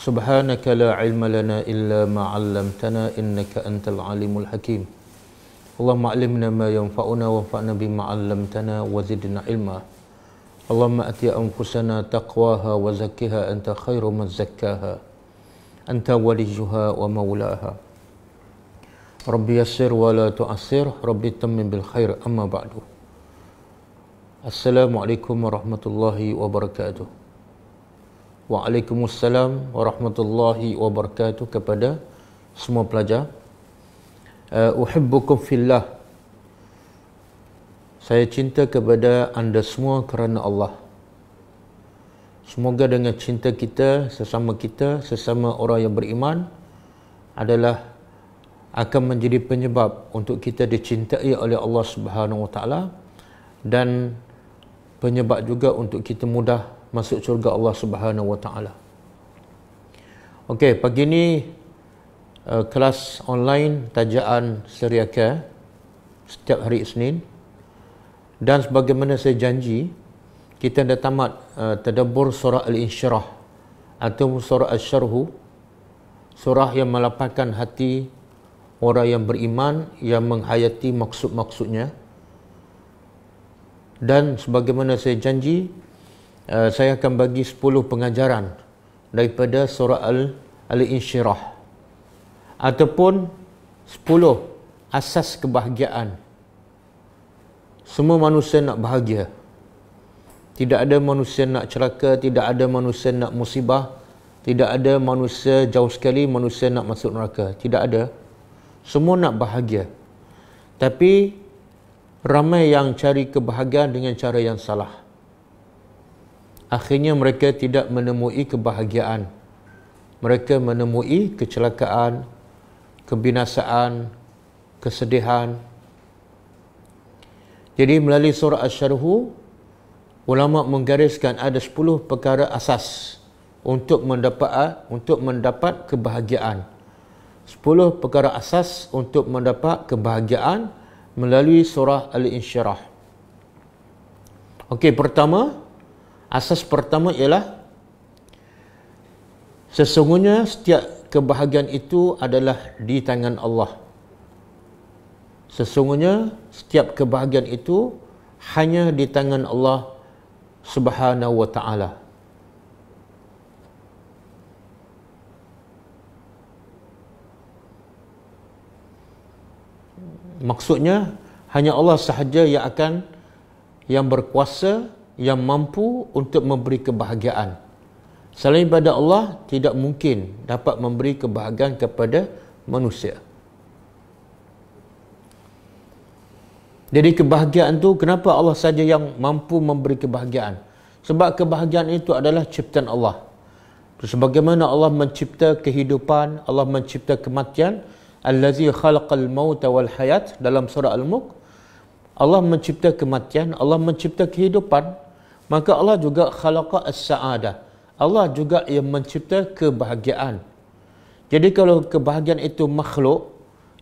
سبحانك لا علم لنا إلا ما علمتنا إنك أنت العليم الحكيم اللهم علمنا ما ينفعنا وانفعنا بما علمتنا وزدنا علما اللهم أتي أنفسنا تقواها وزكها أنت خير من زكاها أنت وليها ومولاها ربي يسر ولا تعسر ربي تمن بالخير أما بعد السلام عليكم ورحمة الله وبركاته Waalaikumsalam warahmatullahi wabarakatuh kepada semua pelajar. Eh, uhibbukum fillah. Saya cinta kepada anda semua kerana Allah. Semoga dengan cinta kita sesama kita, sesama orang yang beriman adalah akan menjadi penyebab untuk kita dicintai oleh Allah Subhanahu Wa Taala dan penyebab juga untuk kita mudah masuk syurga Allah Subhanahu Wa Taala. Okey, pagi ni uh, kelas online tajaan Seria Care setiap hari Isnin. Dan sebagaimana saya janji, kita dah tamat uh, tadabbur surah Al-Insyirah atau surah Al-Syarhu, surah yang melapangkan hati orang yang beriman yang menghayati maksud-maksudnya. Dan sebagaimana saya janji, Eh, saya akan bagi 10 pengajaran daripada surah al al-insyirah ataupun 10 asas kebahagiaan semua manusia nak bahagia tidak ada manusia nak celaka tidak ada manusia nak musibah tidak ada manusia jauh sekali manusia nak masuk neraka tidak ada semua nak bahagia tapi ramai yang cari kebahagiaan dengan cara yang salah akhirnya mereka tidak menemui kebahagiaan mereka menemui kecelakaan kebinasaan kesedihan jadi melalui surah asy-syarhu ulama menggariskan ada 10 perkara asas untuk mendapat eh, untuk mendapat kebahagiaan 10 perkara asas untuk mendapat kebahagiaan melalui surah al-insyirah okey pertama Asas pertama ialah sesungguhnya setiap kebahagiaan itu adalah di tangan Allah. Sesungguhnya setiap kebahagiaan itu hanya di tangan Allah Subhanahu wa taala. Maksudnya hanya Allah sahaja yang akan yang berkuasa yang mampu untuk memberi kebahagiaan. Selain daripada Allah, tidak mungkin dapat memberi kebahagiaan kepada manusia. Jadi kebahagiaan tu kenapa Allah saja yang mampu memberi kebahagiaan? Sebab kebahagiaan itu adalah ciptaan Allah. Sebagaimana Allah mencipta kehidupan, Allah mencipta kematian, Allazi khalaqal mauta wal hayat dalam surah Al-Mulk, Allah mencipta kematian, Allah mencipta kehidupan, maka Allah juga khalaqa as-sa'adah. Allah juga yang mencipta kebahagiaan. Jadi kalau kebahagiaan itu makhluk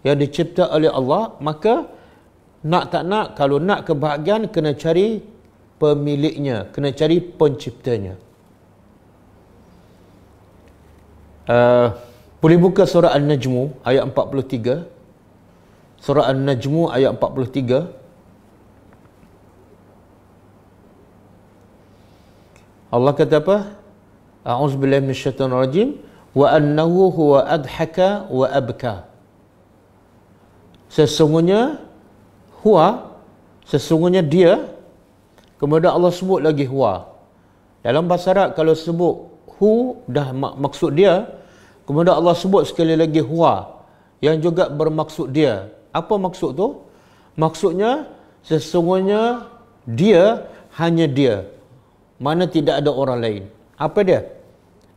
yang dicipta oleh Allah, maka nak tak nak, kalau nak kebahagiaan, kena cari pemiliknya, kena cari penciptanya. Uh, boleh buka surah An-Najmu ayat 43. Surah An-Najmu ayat 43. Allah kata apa? A'uzubillah minasyaitan rajim wa annahu huwa adhaka wa abka. Sesungguhnya huwa sesungguhnya dia kemudian Allah sebut lagi huwa. Dalam bahasa Arab kalau sebut hu dah mak- maksud dia kemudian Allah sebut sekali lagi huwa yang juga bermaksud dia. Apa maksud tu? Maksudnya sesungguhnya dia hanya dia mana tidak ada orang lain. Apa dia?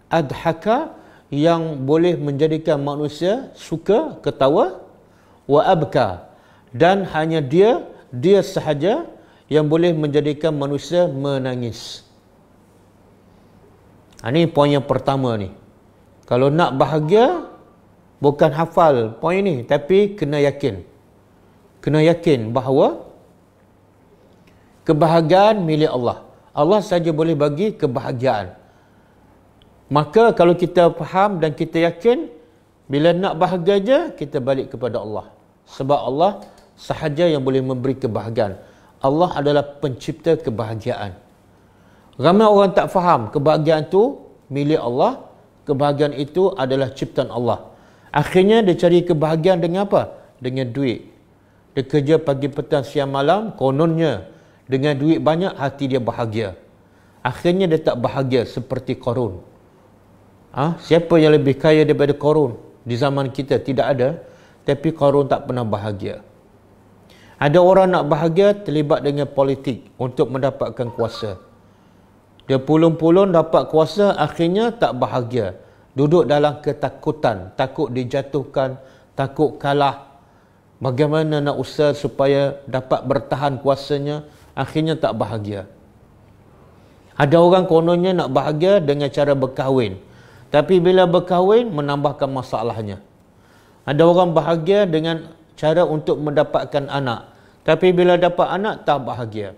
Adhaka yang boleh menjadikan manusia suka, ketawa wa abka dan hanya dia dia sahaja yang boleh menjadikan manusia menangis. Ini ha, poin yang pertama ni. Kalau nak bahagia bukan hafal poin ni tapi kena yakin. Kena yakin bahawa kebahagiaan milik Allah. Allah saja boleh bagi kebahagiaan. Maka kalau kita faham dan kita yakin, bila nak bahagia je, kita balik kepada Allah. Sebab Allah sahaja yang boleh memberi kebahagiaan. Allah adalah pencipta kebahagiaan. Ramai orang tak faham kebahagiaan itu milik Allah. Kebahagiaan itu adalah ciptaan Allah. Akhirnya dia cari kebahagiaan dengan apa? Dengan duit. Dia kerja pagi petang siang malam kononnya dengan duit banyak hati dia bahagia akhirnya dia tak bahagia seperti korun ha? siapa yang lebih kaya daripada korun di zaman kita tidak ada tapi korun tak pernah bahagia ada orang nak bahagia terlibat dengan politik untuk mendapatkan kuasa dia pulun-pulun dapat kuasa akhirnya tak bahagia duduk dalam ketakutan takut dijatuhkan takut kalah bagaimana nak usaha supaya dapat bertahan kuasanya akhirnya tak bahagia. Ada orang kononnya nak bahagia dengan cara berkahwin. Tapi bila berkahwin, menambahkan masalahnya. Ada orang bahagia dengan cara untuk mendapatkan anak. Tapi bila dapat anak, tak bahagia.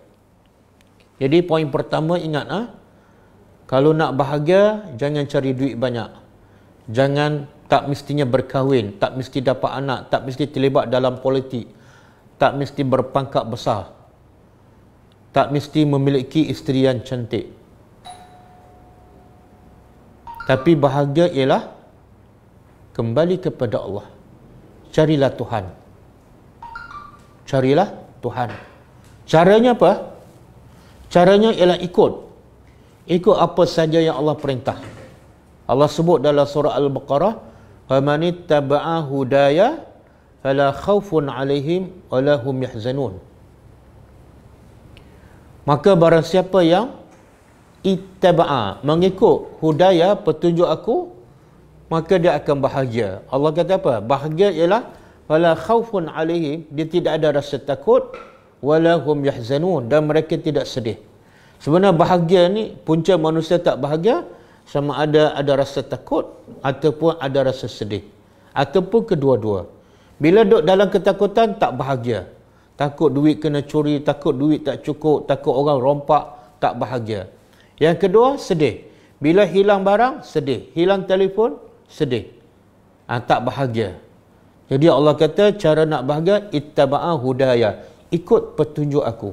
Jadi poin pertama ingat. Ha? Kalau nak bahagia, jangan cari duit banyak. Jangan tak mestinya berkahwin, tak mesti dapat anak, tak mesti terlibat dalam politik, tak mesti berpangkat besar tak mesti memiliki isteri yang cantik tapi bahagia ialah kembali kepada Allah carilah Tuhan carilah Tuhan caranya apa caranya ialah ikut ikut apa saja yang Allah perintah Allah sebut dalam surah al-baqarah famanittaba'a hudaya fala khaufun 'alaihim wala hum yahzanun Maka barang siapa yang ittaba'a mengikut hudaya petunjuk aku maka dia akan bahagia. Allah kata apa? Bahagia ialah wala khaufun alaihim dia tidak ada rasa takut wala hum yahzanun dan mereka tidak sedih. Sebenarnya bahagia ni punca manusia tak bahagia sama ada ada rasa takut ataupun ada rasa sedih ataupun kedua-dua. Bila duduk dalam ketakutan tak bahagia takut duit kena curi, takut duit tak cukup, takut orang rompak, tak bahagia. Yang kedua, sedih. Bila hilang barang, sedih. Hilang telefon, sedih. Ha, tak bahagia. Jadi Allah kata cara nak bahagia ittaba'a hudaya. Ikut petunjuk aku.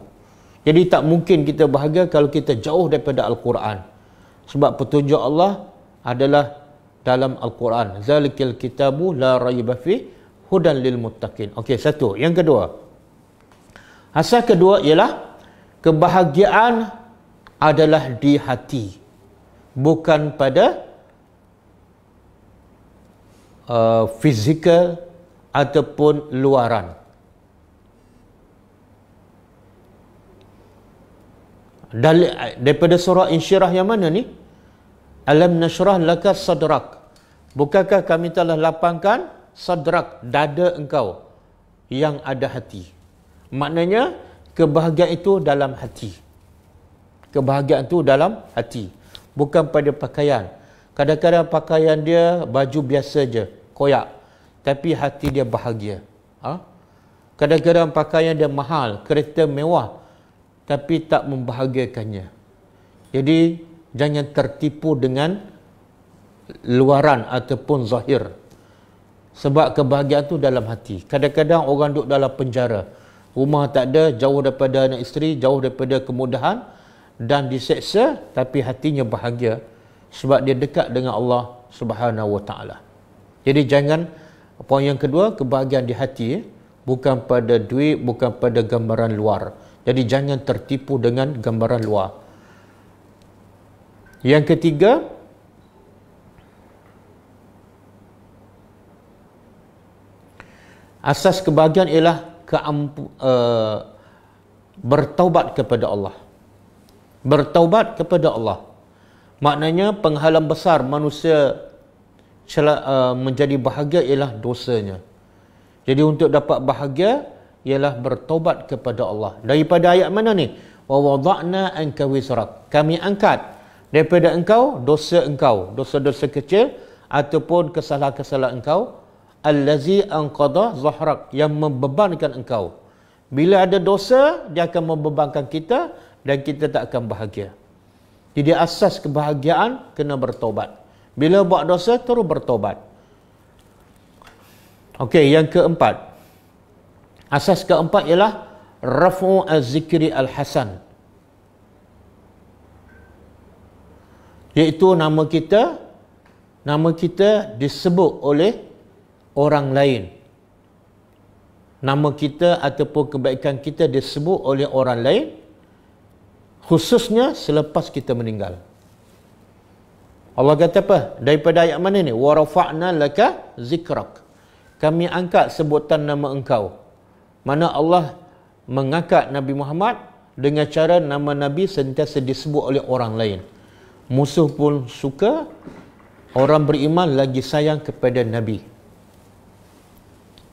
Jadi tak mungkin kita bahagia kalau kita jauh daripada Al-Quran. Sebab petunjuk Allah adalah dalam Al-Quran. Zalikil kitabu la rayba hudan lil muttaqin. Okey, satu. Yang kedua, Asas kedua ialah kebahagiaan adalah di hati. Bukan pada uh, fizikal ataupun luaran. Dari, daripada surah insyirah yang mana ni? Alam nasyrah laka sadrak. Bukankah kami telah lapangkan sadrak dada engkau yang ada hati? Maknanya kebahagiaan itu dalam hati. Kebahagiaan itu dalam hati. Bukan pada pakaian. Kadang-kadang pakaian dia baju biasa saja, koyak. Tapi hati dia bahagia. Ha? Kadang-kadang pakaian dia mahal, kereta mewah. Tapi tak membahagiakannya. Jadi jangan tertipu dengan luaran ataupun zahir. Sebab kebahagiaan itu dalam hati. Kadang-kadang orang duduk dalam Penjara rumah tak ada jauh daripada anak isteri jauh daripada kemudahan dan diseksa tapi hatinya bahagia sebab dia dekat dengan Allah Subhanahu Wa Taala jadi jangan poin yang kedua kebahagiaan di hati eh, bukan pada duit bukan pada gambaran luar jadi jangan tertipu dengan gambaran luar yang ketiga asas kebahagiaan ialah keampu, uh, bertaubat kepada Allah. Bertaubat kepada Allah. Maknanya penghalang besar manusia cela, uh, menjadi bahagia ialah dosanya. Jadi untuk dapat bahagia ialah bertaubat kepada Allah. Daripada ayat mana ni? Wa wada'na anka wisrak. Kami angkat daripada engkau dosa engkau, dosa-dosa kecil ataupun kesalahan-kesalahan engkau allazi anqadha zahrak yang membebankan engkau bila ada dosa dia akan membebankan kita dan kita tak akan bahagia jadi asas kebahagiaan kena bertobat bila buat dosa terus bertobat okey yang keempat asas keempat ialah rafu Al Hasan, yaitu nama kita nama kita disebut oleh orang lain nama kita ataupun kebaikan kita disebut oleh orang lain khususnya selepas kita meninggal Allah kata apa daripada ayat mana ni warafa'na laka zikrak kami angkat sebutan nama engkau mana Allah mengangkat Nabi Muhammad dengan cara nama Nabi sentiasa disebut oleh orang lain musuh pun suka orang beriman lagi sayang kepada Nabi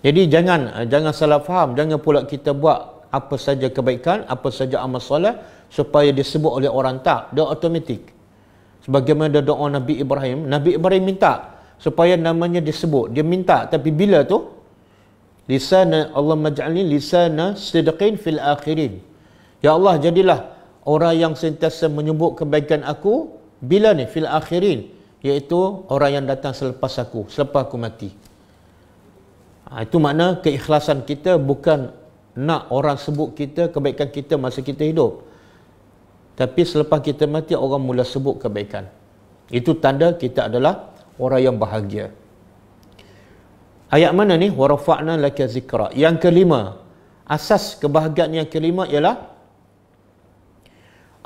jadi jangan eh, jangan salah faham, jangan pula kita buat apa saja kebaikan, apa saja amal soleh supaya disebut oleh orang tak, dia automatik. Sebagaimana doa Nabi Ibrahim, Nabi Ibrahim minta supaya namanya disebut. Dia minta tapi bila tu lisan Allah majalni lisan sidqin fil akhirin. Ya Allah jadilah orang yang sentiasa menyebut kebaikan aku bila ni fil akhirin iaitu orang yang datang selepas aku, selepas aku mati. Ah, itu makna keikhlasan kita bukan nak orang sebut kita kebaikan kita masa kita hidup. Tapi selepas kita mati orang mula sebut kebaikan. Itu tanda kita adalah orang yang bahagia. Ayat mana ni? Warafa'na laka zikra. Yang kelima. Asas kebahagiaan yang kelima ialah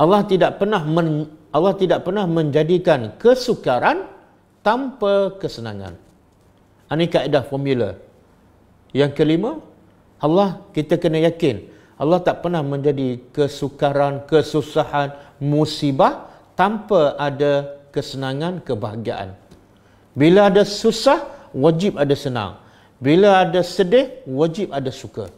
Allah tidak pernah men, Allah tidak pernah menjadikan kesukaran tanpa kesenangan. Ini ah, kaedah formula. Yang kelima, Allah kita kena yakin Allah tak pernah menjadi kesukaran, kesusahan, musibah tanpa ada kesenangan, kebahagiaan. Bila ada susah, wajib ada senang. Bila ada sedih, wajib ada suka.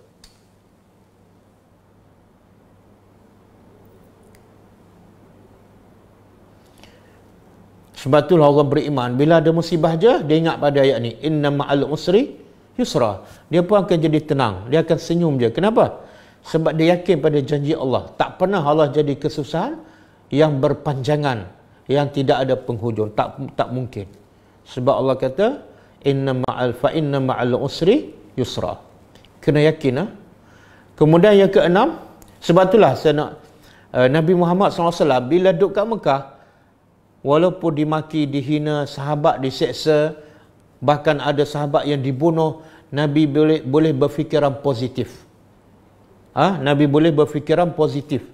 Sebab itulah orang beriman. Bila ada musibah je, dia ingat pada ayat ni. Inna ma'al usri Yusra. Dia pun akan jadi tenang. Dia akan senyum je. Kenapa? Sebab dia yakin pada janji Allah. Tak pernah Allah jadi kesusahan yang berpanjangan. Yang tidak ada penghujung. Tak tak mungkin. Sebab Allah kata, Inna ma'al inna ma'al usri yusra. Kena yakin. Ha? Kemudian yang keenam, sebab itulah saya nak, uh, Nabi Muhammad SAW bila duduk kat Mekah, walaupun dimaki, dihina, sahabat diseksa, bahkan ada sahabat yang dibunuh Nabi boleh, boleh berfikiran positif ha? Nabi boleh berfikiran positif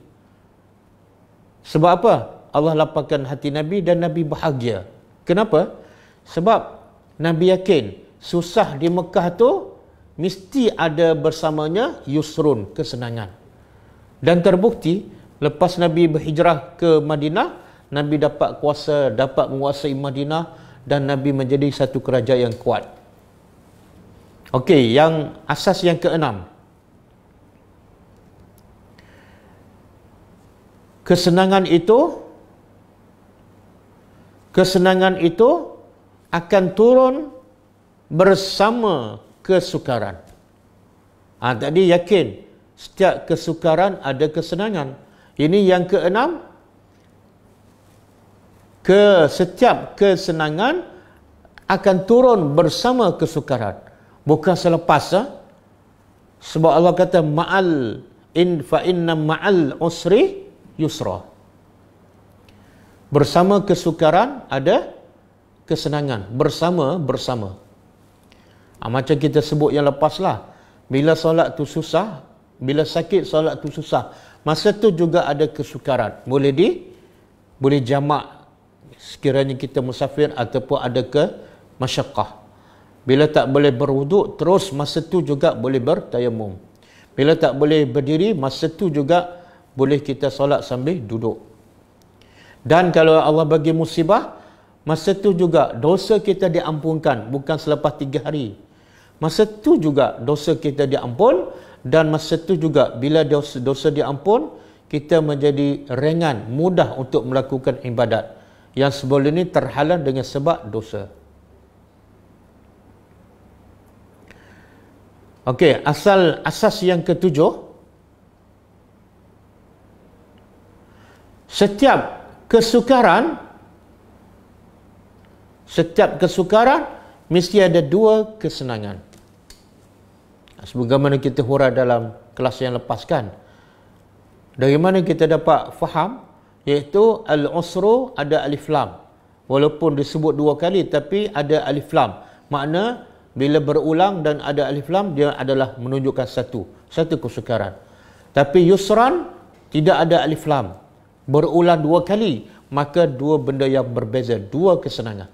sebab apa? Allah lapangkan hati Nabi dan Nabi bahagia kenapa? sebab Nabi yakin susah di Mekah tu mesti ada bersamanya yusrun kesenangan dan terbukti lepas Nabi berhijrah ke Madinah Nabi dapat kuasa dapat menguasai Madinah dan Nabi menjadi satu kerajaan yang kuat. Okey, yang asas yang keenam. Kesenangan itu kesenangan itu akan turun bersama kesukaran. Ah ha, tadi yakin setiap kesukaran ada kesenangan. Ini yang keenam ke setiap kesenangan akan turun bersama kesukaran bukan selepas ha? sebab Allah kata ma'al in fa inna ma'al usri yusra bersama kesukaran ada kesenangan bersama bersama ha, macam kita sebut yang lepas lah bila solat tu susah bila sakit solat tu susah masa tu juga ada kesukaran boleh di boleh jamak sekiranya kita musafir ataupun ada ke masyakah. Bila tak boleh berwuduk, terus masa tu juga boleh bertayamum. Bila tak boleh berdiri, masa tu juga boleh kita solat sambil duduk. Dan kalau Allah bagi musibah, masa tu juga dosa kita diampunkan, bukan selepas tiga hari. Masa tu juga dosa kita diampun dan masa tu juga bila dosa, dosa diampun, kita menjadi ringan, mudah untuk melakukan ibadat yang sebelum ini terhalang dengan sebab dosa. Okey, asal asas yang ketujuh setiap kesukaran setiap kesukaran mesti ada dua kesenangan. Sebagaimana kita hura dalam kelas yang lepas kan. Dari mana kita dapat faham iaitu al-usru ada alif lam walaupun disebut dua kali tapi ada alif lam makna bila berulang dan ada alif lam dia adalah menunjukkan satu satu kesukaran tapi yusran tidak ada alif lam berulang dua kali maka dua benda yang berbeza dua kesenangan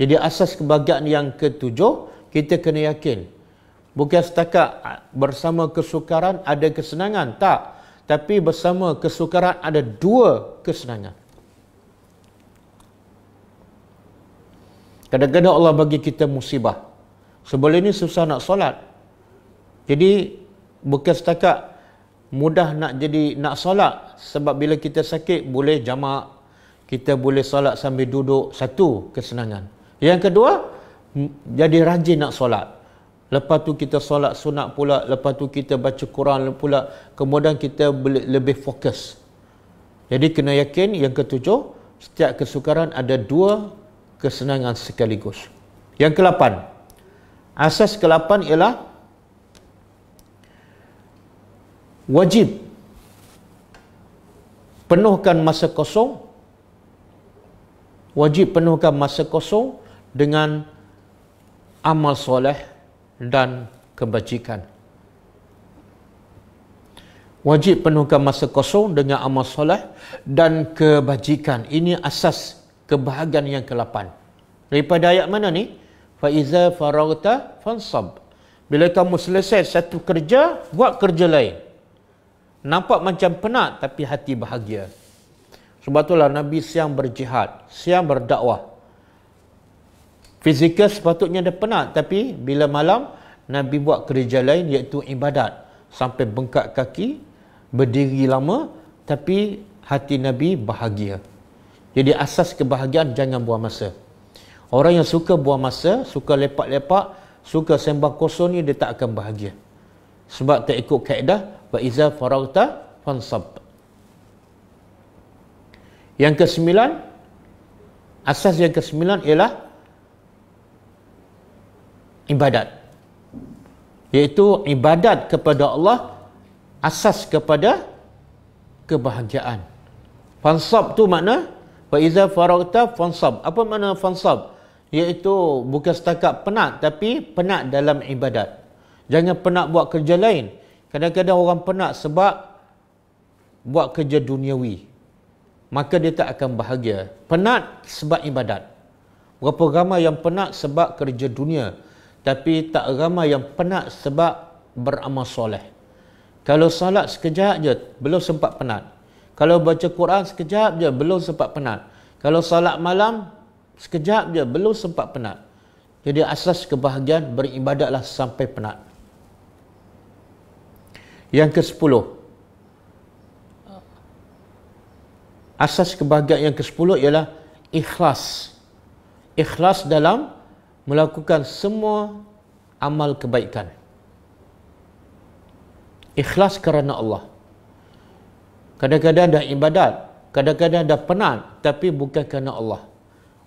jadi asas kebahagiaan yang ketujuh kita kena yakin bukan setakat bersama kesukaran ada kesenangan tak tapi bersama kesukaran ada dua kesenangan. Kadang-kadang Allah bagi kita musibah. Sebelum ini susah nak solat. Jadi bukan setakat mudah nak jadi nak solat sebab bila kita sakit boleh jamak kita boleh solat sambil duduk satu kesenangan. Yang kedua jadi rajin nak solat. Lepas tu kita solat sunat pula. Lepas tu kita baca Quran pula. Kemudian kita lebih fokus. Jadi kena yakin yang ketujuh, setiap kesukaran ada dua kesenangan sekaligus. Yang kelapan. Asas kelapan ialah wajib penuhkan masa kosong wajib penuhkan masa kosong dengan amal soleh dan kebajikan. Wajib penuhkan masa kosong dengan amal soleh dan kebajikan. Ini asas kebahagiaan yang ke-8. Daripada ayat mana ni? Fa iza faragta fansab. Bila kamu selesai satu kerja, buat kerja lain. Nampak macam penat tapi hati bahagia. Sebab itulah Nabi siang berjihad, siang berdakwah. Fizikal sepatutnya dia penat tapi bila malam Nabi buat kerja lain iaitu ibadat sampai bengkak kaki berdiri lama tapi hati Nabi bahagia. Jadi asas kebahagiaan jangan buang masa. Orang yang suka buang masa, suka lepak-lepak, suka sembah kosong ni dia tak akan bahagia. Sebab tak ikut kaedah wa iza fansab. Yang kesembilan asas yang kesembilan ialah ibadat iaitu ibadat kepada Allah asas kepada kebahagiaan fansab tu makna fa iza faragta fansab apa makna fansab iaitu bukan setakat penat tapi penat dalam ibadat jangan penat buat kerja lain kadang-kadang orang penat sebab buat kerja duniawi maka dia tak akan bahagia penat sebab ibadat berapa ramai yang penat sebab kerja dunia tapi tak ramai yang penat sebab beramal soleh. Kalau salat sekejap je, belum sempat penat. Kalau baca Quran sekejap je, belum sempat penat. Kalau salat malam, sekejap je, belum sempat penat. Jadi asas kebahagiaan, beribadatlah sampai penat. Yang ke sepuluh. Asas kebahagiaan yang ke sepuluh ialah ikhlas. Ikhlas dalam melakukan semua amal kebaikan ikhlas kerana Allah kadang-kadang dah ibadat kadang-kadang dah penat tapi bukan kerana Allah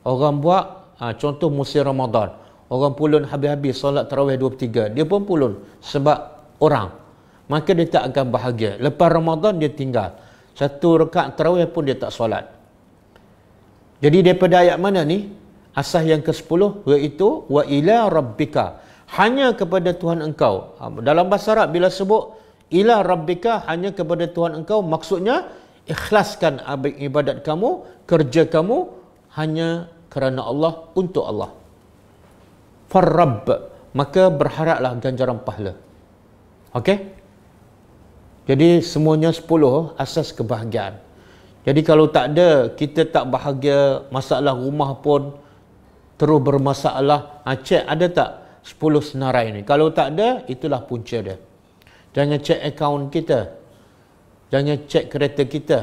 orang buat ha, contoh musim Ramadan orang pulun habis-habis solat tarawih 23 dia pun pulun sebab orang maka dia tak akan bahagia lepas Ramadan dia tinggal satu rekat tarawih pun dia tak solat jadi daripada ayat mana ni asas yang ke-10 iaitu wa ila rabbika hanya kepada Tuhan engkau ha, dalam bahasa Arab bila sebut ila rabbika hanya kepada Tuhan engkau maksudnya ikhlaskan ibadat kamu kerja kamu hanya kerana Allah untuk Allah Farab maka berharaplah ganjaran pahala okey jadi semuanya 10 asas kebahagiaan jadi kalau tak ada kita tak bahagia masalah rumah pun terus bermasalah. Ha, cek ada tak 10 senarai ni? Kalau tak ada, itulah punca dia. Jangan cek akaun kita. Jangan cek kereta kita.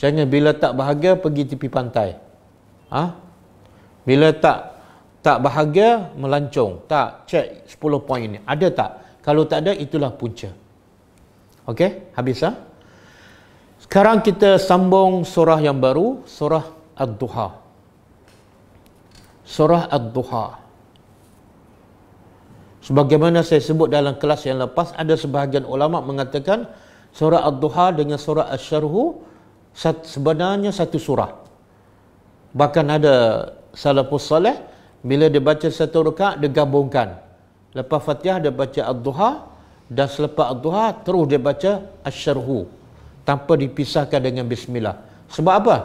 Jangan bila tak bahagia, pergi tepi pantai. Ha? Bila tak tak bahagia, melancong. Tak, cek 10 poin ni. Ada tak? Kalau tak ada, itulah punca. Okey, habis ha? Sekarang kita sambung surah yang baru, surah Ad-Duha surah ad-duha sebagaimana saya sebut dalam kelas yang lepas ada sebahagian ulama mengatakan surah ad-duha dengan surah Ash-Sharhu sebenarnya satu surah bahkan ada salafus soleh bila dia baca satu rakaat dia gabungkan lepas fatihah dia baca ad-duha dan selepas ad-duha terus dia baca asy-syarhu tanpa dipisahkan dengan bismillah sebab apa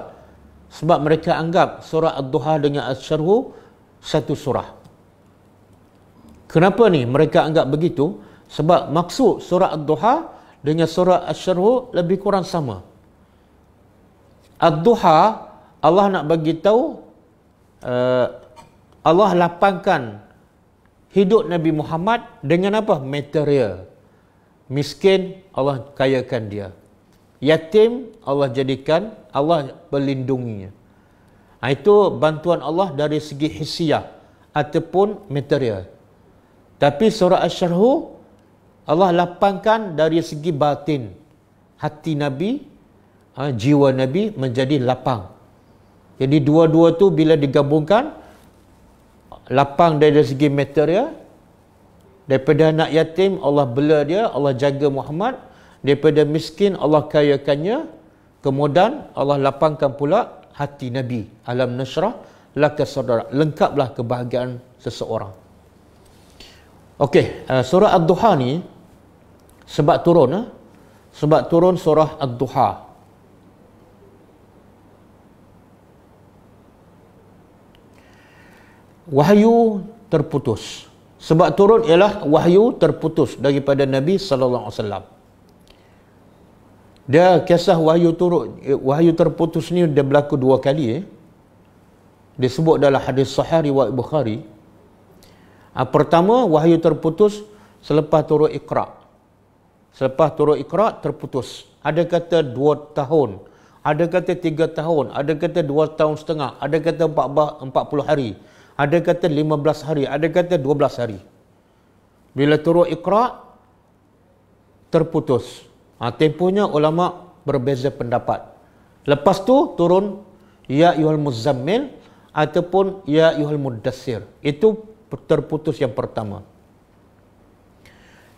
sebab mereka anggap surah ad-duha dengan asyruhu satu surah kenapa ni mereka anggap begitu sebab maksud surah ad-duha dengan surah asyruhu lebih kurang sama ad-duha Allah nak bagi tahu eh, Allah lapangkan hidup Nabi Muhammad dengan apa material miskin Allah kayakan dia Yatim Allah jadikan Allah melindunginya. Ha, itu bantuan Allah dari segi hisyah ataupun material. Tapi surah Asy-Syarhu Allah lapangkan dari segi batin. Hati Nabi, ha, jiwa Nabi menjadi lapang. Jadi dua-dua tu bila digabungkan lapang dari segi material daripada anak yatim Allah bela dia, Allah jaga Muhammad daripada miskin Allah kayakannya kemudian Allah lapangkan pula hati nabi alam nasrah laka sadra lengkaplah kebahagiaan seseorang okey uh, surah ad-duha ni sebab turun eh? sebab turun surah ad-duha wahyu terputus sebab turun ialah wahyu terputus daripada nabi sallallahu alaihi wasallam dia kisah wahyu turut eh, wahyu terputus ni dia berlaku dua kali eh. Dia sebut dalam hadis sahih riwayat Bukhari. Ah pertama wahyu terputus selepas turut Iqra. Selepas turut Iqra terputus. Ada kata dua tahun, ada kata tiga tahun, ada kata dua tahun setengah, ada kata empat, empat puluh hari, ada kata lima belas hari, ada kata dua belas hari. Bila turut Iqra, terputus. Ha, tempohnya ulama berbeza pendapat. Lepas tu turun ya yuhal muzammil ataupun ya yuhal mudassir. Itu terputus yang pertama.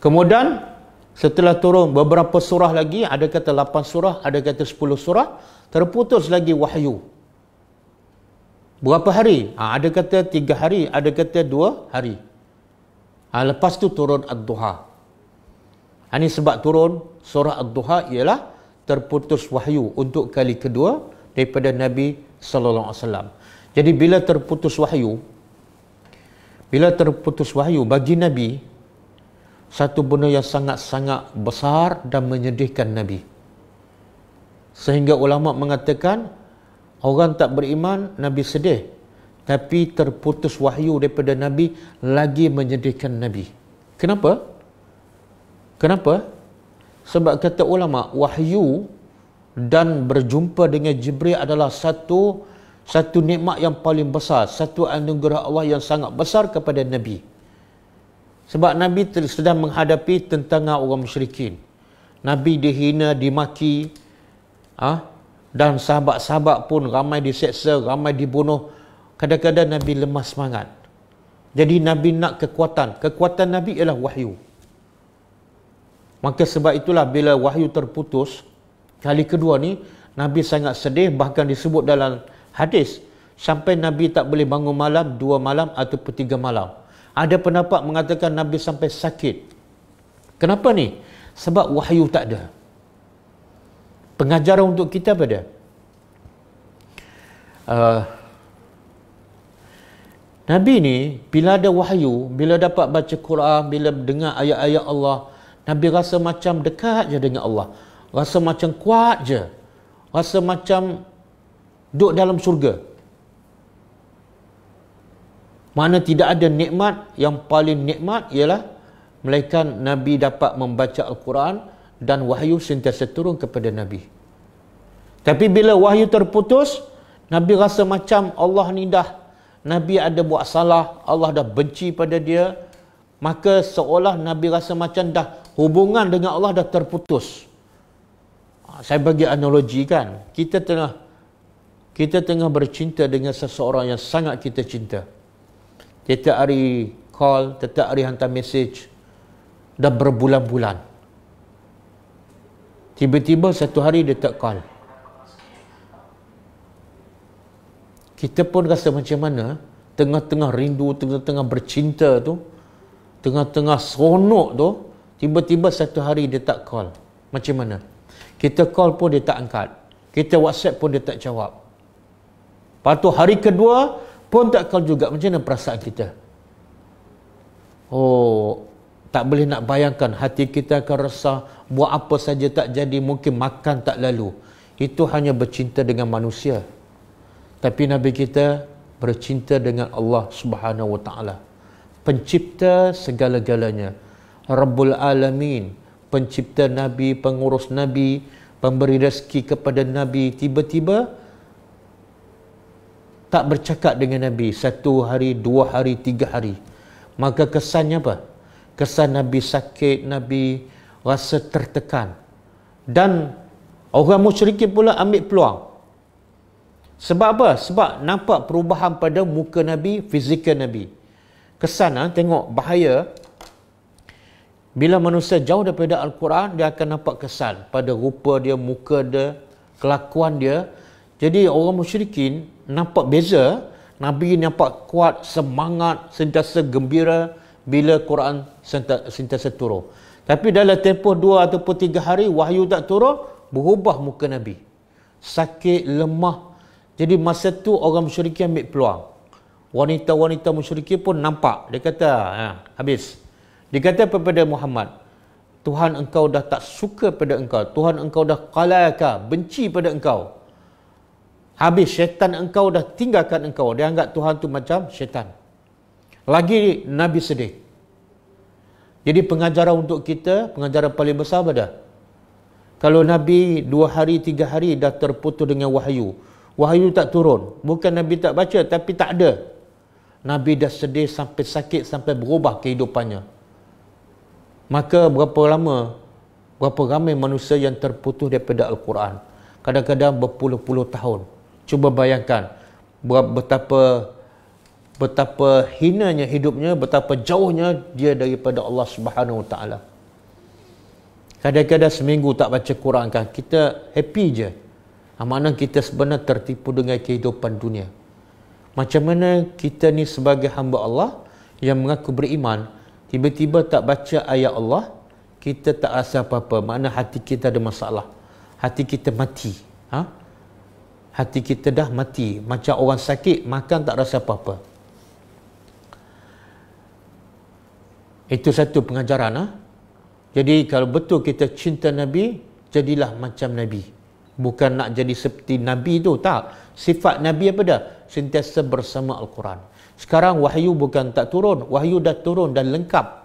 Kemudian setelah turun beberapa surah lagi, ada kata 8 surah, ada kata 10 surah, terputus lagi wahyu. Berapa hari? Ha, ada kata 3 hari, ada kata 2 hari. Ha, lepas tu turun ad-duha. Ini ha, sebab turun surah Ad-Duha ialah terputus wahyu untuk kali kedua daripada Nabi sallallahu alaihi wasallam. Jadi bila terputus wahyu bila terputus wahyu bagi Nabi satu benda yang sangat-sangat besar dan menyedihkan Nabi. Sehingga ulama mengatakan orang tak beriman Nabi sedih tapi terputus wahyu daripada Nabi lagi menyedihkan Nabi. Kenapa? Kenapa? Kenapa? Sebab kata ulama wahyu dan berjumpa dengan Jibril adalah satu satu nikmat yang paling besar, satu anugerah Allah yang sangat besar kepada Nabi. Sebab Nabi sedang menghadapi tentangan orang musyrikin. Nabi dihina, dimaki, ah ha? dan sahabat-sahabat pun ramai diseksa, ramai dibunuh. Kadang-kadang Nabi lemah semangat. Jadi Nabi nak kekuatan. Kekuatan Nabi ialah wahyu. Maka sebab itulah bila wahyu terputus kali kedua ni Nabi sangat sedih bahkan disebut dalam hadis sampai Nabi tak boleh bangun malam dua malam atau tiga malam. Ada pendapat mengatakan Nabi sampai sakit. Kenapa ni? Sebab wahyu tak ada. Pengajaran untuk kita apa dia? Uh, Nabi ni bila ada wahyu, bila dapat baca Quran, bila dengar ayat-ayat Allah, Nabi rasa macam dekat je dengan Allah. Rasa macam kuat je. Rasa macam duduk dalam syurga. Mana tidak ada nikmat yang paling nikmat ialah melainkan Nabi dapat membaca Al-Quran dan wahyu sentiasa turun kepada Nabi. Tapi bila wahyu terputus, Nabi rasa macam Allah ni dah Nabi ada buat salah, Allah dah benci pada dia. Maka seolah Nabi rasa macam dah hubungan dengan Allah dah terputus. Ah, saya bagi analogi kan, kita tengah kita tengah bercinta dengan seseorang yang sangat kita cinta. Tiap hari call, tiap hari hantar message dah berbulan-bulan. Tiba-tiba satu hari dia tak call. Kita pun rasa macam mana eh? tengah-tengah rindu, tengah-tengah bercinta tu, tengah-tengah seronok tu, Tiba-tiba satu hari dia tak call. Macam mana? Kita call pun dia tak angkat. Kita WhatsApp pun dia tak jawab. Lepas hari kedua pun tak call juga. Macam mana perasaan kita? Oh, tak boleh nak bayangkan hati kita akan resah. Buat apa saja tak jadi. Mungkin makan tak lalu. Itu hanya bercinta dengan manusia. Tapi Nabi kita bercinta dengan Allah Subhanahu Wa pencipta segala-galanya. Rabbul Alamin pencipta Nabi, pengurus Nabi pemberi rezeki kepada Nabi tiba-tiba tak bercakap dengan Nabi satu hari, dua hari, tiga hari maka kesannya apa? kesan Nabi sakit, Nabi rasa tertekan dan orang musyrikin pula ambil peluang sebab apa? sebab nampak perubahan pada muka Nabi, fizikal Nabi kesan ah, tengok bahaya bila manusia jauh daripada Al-Quran, dia akan nampak kesan pada rupa dia, muka dia, kelakuan dia. Jadi orang musyrikin nampak beza. Nabi nampak kuat, semangat, sentiasa gembira bila Quran sentiasa turun. Tapi dalam tempoh dua ataupun tiga hari, wahyu tak turun, berubah muka Nabi. Sakit, lemah. Jadi masa tu orang musyrikin ambil peluang. Wanita-wanita musyrikin pun nampak. Dia kata, ha, habis. Dia kata kepada Muhammad, Tuhan engkau dah tak suka pada engkau. Tuhan engkau dah qalaka, benci pada engkau. Habis syaitan engkau dah tinggalkan engkau. Dia anggap Tuhan tu macam syaitan. Lagi Nabi sedih. Jadi pengajaran untuk kita, pengajaran paling besar pada. Kalau Nabi dua hari, tiga hari dah terputus dengan wahyu. Wahyu tak turun. Bukan Nabi tak baca, tapi tak ada. Nabi dah sedih sampai sakit, sampai berubah kehidupannya maka berapa lama berapa ramai manusia yang terputus daripada Al-Quran kadang-kadang berpuluh-puluh tahun cuba bayangkan betapa betapa hinanya hidupnya betapa jauhnya dia daripada Allah Subhanahu Wa Taala kadang-kadang seminggu tak baca Quran kan kita happy je ah, mana kita sebenarnya tertipu dengan kehidupan dunia macam mana kita ni sebagai hamba Allah yang mengaku beriman tiba-tiba tak baca ayat Allah kita tak rasa apa-apa makna hati kita ada masalah hati kita mati ha hati kita dah mati macam orang sakit makan tak rasa apa-apa itu satu pengajaran ha? jadi kalau betul kita cinta nabi jadilah macam nabi bukan nak jadi seperti nabi tu tak sifat nabi apa dah sentiasa bersama al-Quran sekarang wahyu bukan tak turun, wahyu dah turun dan lengkap.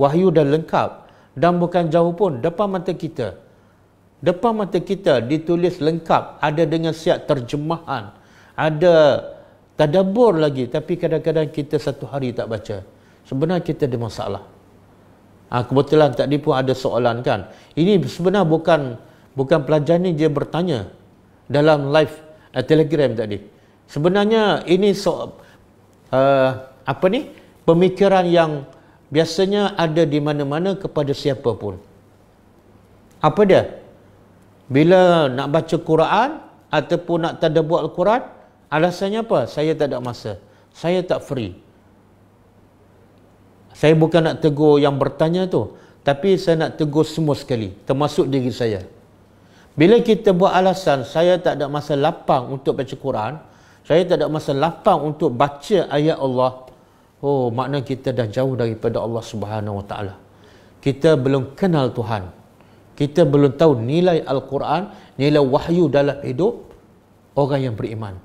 Wahyu dah lengkap dan bukan jauh pun depan mata kita. Depan mata kita ditulis lengkap, ada dengan siap terjemahan. Ada tadabbur lagi tapi kadang-kadang kita satu hari tak baca. Sebenarnya kita ada masalah. Ha, kebetulan tak pun ada soalan kan. Ini sebenarnya bukan bukan pelajar ni dia bertanya dalam live uh, Telegram tadi. Sebenarnya ini soal Eh, apa ni pemikiran yang biasanya ada di mana-mana kepada siapa pun. Apa dia? Bila nak baca Quran ataupun nak tadabbur Al-Quran, alasannya apa? Saya tak ada masa. Saya tak free. Saya bukan nak tegur yang bertanya tu, tapi saya nak tegur semua sekali, termasuk diri saya. Bila kita buat alasan saya tak ada masa lapang untuk baca Quran, saya tak ada masa lapang untuk baca ayat Allah oh makna kita dah jauh daripada Allah Subhanahu Wa Taala kita belum kenal Tuhan kita belum tahu nilai al-Quran nilai wahyu dalam hidup orang yang beriman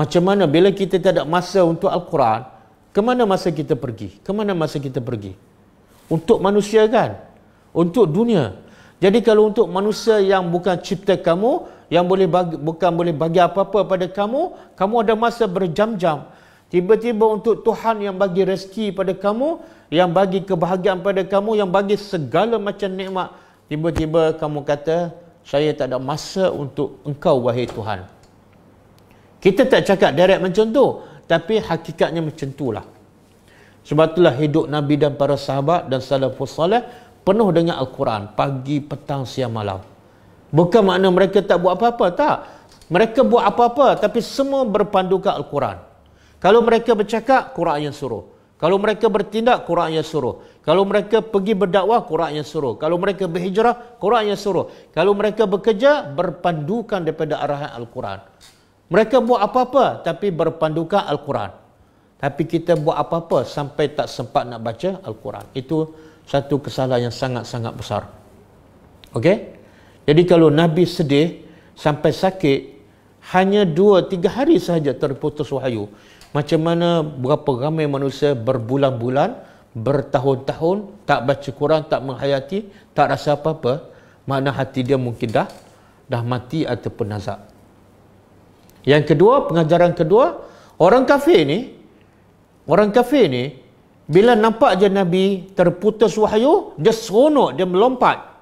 macam mana bila kita tak ada masa untuk al-Quran ke mana masa kita pergi ke mana masa kita pergi untuk manusia kan untuk dunia jadi kalau untuk manusia yang bukan cipta kamu, yang boleh bagi, bukan boleh bagi apa-apa pada kamu kamu ada masa berjam-jam tiba-tiba untuk Tuhan yang bagi rezeki pada kamu yang bagi kebahagiaan pada kamu yang bagi segala macam nikmat tiba-tiba kamu kata saya tak ada masa untuk engkau wahai Tuhan kita tak cakap direct macam tu tapi hakikatnya macam itulah sebab itulah hidup Nabi dan para sahabat dan salafus salih penuh dengan Al-Quran pagi, petang, siang, malam Bukan makna mereka tak buat apa-apa, tak. Mereka buat apa-apa tapi semua berpandukan Al-Quran. Kalau mereka bercakap, Quran yang suruh. Kalau mereka bertindak, Quran yang suruh. Kalau mereka pergi berdakwah, Quran yang suruh. Kalau mereka berhijrah, Quran yang suruh. Kalau mereka bekerja, berpandukan daripada arahan Al-Quran. Mereka buat apa-apa tapi berpandukan Al-Quran. Tapi kita buat apa-apa sampai tak sempat nak baca Al-Quran. Itu satu kesalahan yang sangat-sangat besar. Okey? Jadi kalau Nabi sedih sampai sakit hanya dua tiga hari sahaja terputus wahyu. Macam mana berapa ramai manusia berbulan-bulan, bertahun-tahun tak baca Quran, tak menghayati, tak rasa apa-apa, mana hati dia mungkin dah dah mati ataupun azab. Yang kedua, pengajaran kedua, orang kafir ni orang kafir ni bila nampak je Nabi terputus wahyu, dia seronok, dia melompat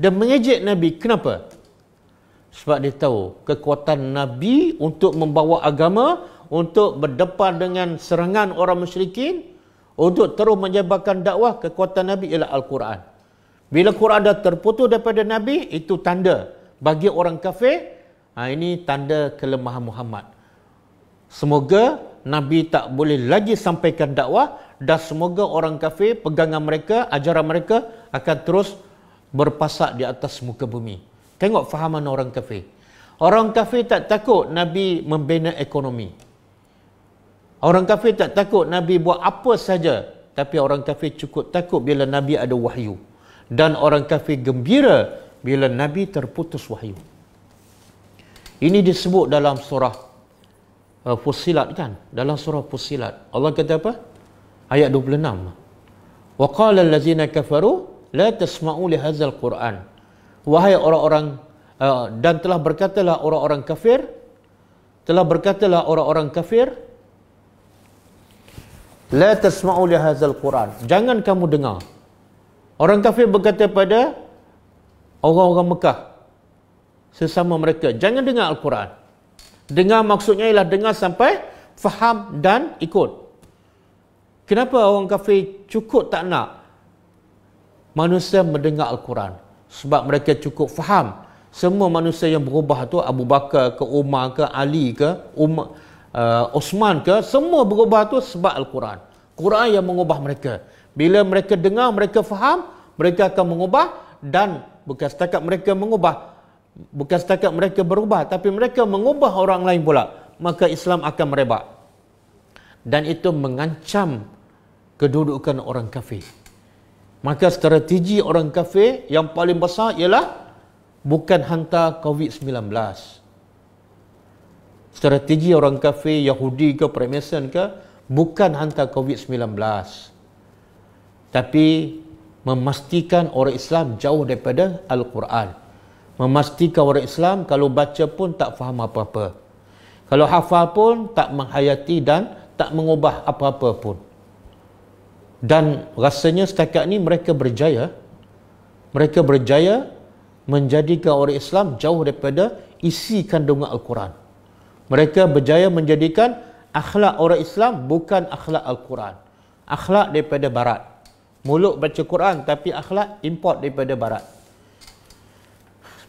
dan mengejek Nabi. Kenapa? Sebab dia tahu kekuatan Nabi untuk membawa agama, untuk berdepan dengan serangan orang musyrikin, untuk terus menyebarkan dakwah, kekuatan Nabi ialah Al-Quran. Bila Quran dah terputus daripada Nabi, itu tanda bagi orang kafir, ha, ini tanda kelemahan Muhammad. Semoga Nabi tak boleh lagi sampaikan dakwah dan semoga orang kafir, pegangan mereka, ajaran mereka akan terus berpasak di atas muka bumi. Tengok fahaman orang kafir. Orang kafir tak takut Nabi membina ekonomi. Orang kafir tak takut Nabi buat apa saja. Tapi orang kafir cukup takut bila Nabi ada wahyu. Dan orang kafir gembira bila Nabi terputus wahyu. Ini disebut dalam surah uh, Fusilat kan? Dalam surah Fusilat. Allah kata apa? Ayat 26. وَقَالَ الَّذِينَ كَفَرُوا la tasma'u li hadzal quran wahai orang-orang uh, dan telah berkatalah orang-orang kafir telah berkatalah orang-orang kafir la tasma'u li hadzal quran jangan kamu dengar orang kafir berkata pada orang-orang Mekah sesama mereka jangan dengar al-Quran dengar maksudnya ialah dengar sampai faham dan ikut Kenapa orang kafir cukup tak nak manusia mendengar Al-Quran sebab mereka cukup faham semua manusia yang berubah tu Abu Bakar ke Umar ke Ali ke Umar uh, Osman ke semua berubah tu sebab Al-Quran Quran yang mengubah mereka bila mereka dengar mereka faham mereka akan mengubah dan bukan setakat mereka mengubah bukan setakat mereka berubah tapi mereka mengubah orang lain pula maka Islam akan merebak dan itu mengancam kedudukan orang kafir Maka strategi orang kafir yang paling besar ialah bukan hantar COVID-19. Strategi orang kafir Yahudi ke Freemason ke bukan hantar COVID-19. Tapi memastikan orang Islam jauh daripada Al-Quran. Memastikan orang Islam kalau baca pun tak faham apa-apa. Kalau hafal pun tak menghayati dan tak mengubah apa-apa pun dan rasanya setakat ni mereka berjaya mereka berjaya menjadikan orang Islam jauh daripada isi kandungan Al-Quran mereka berjaya menjadikan akhlak orang Islam bukan akhlak Al-Quran akhlak daripada barat mulut baca Quran tapi akhlak import daripada barat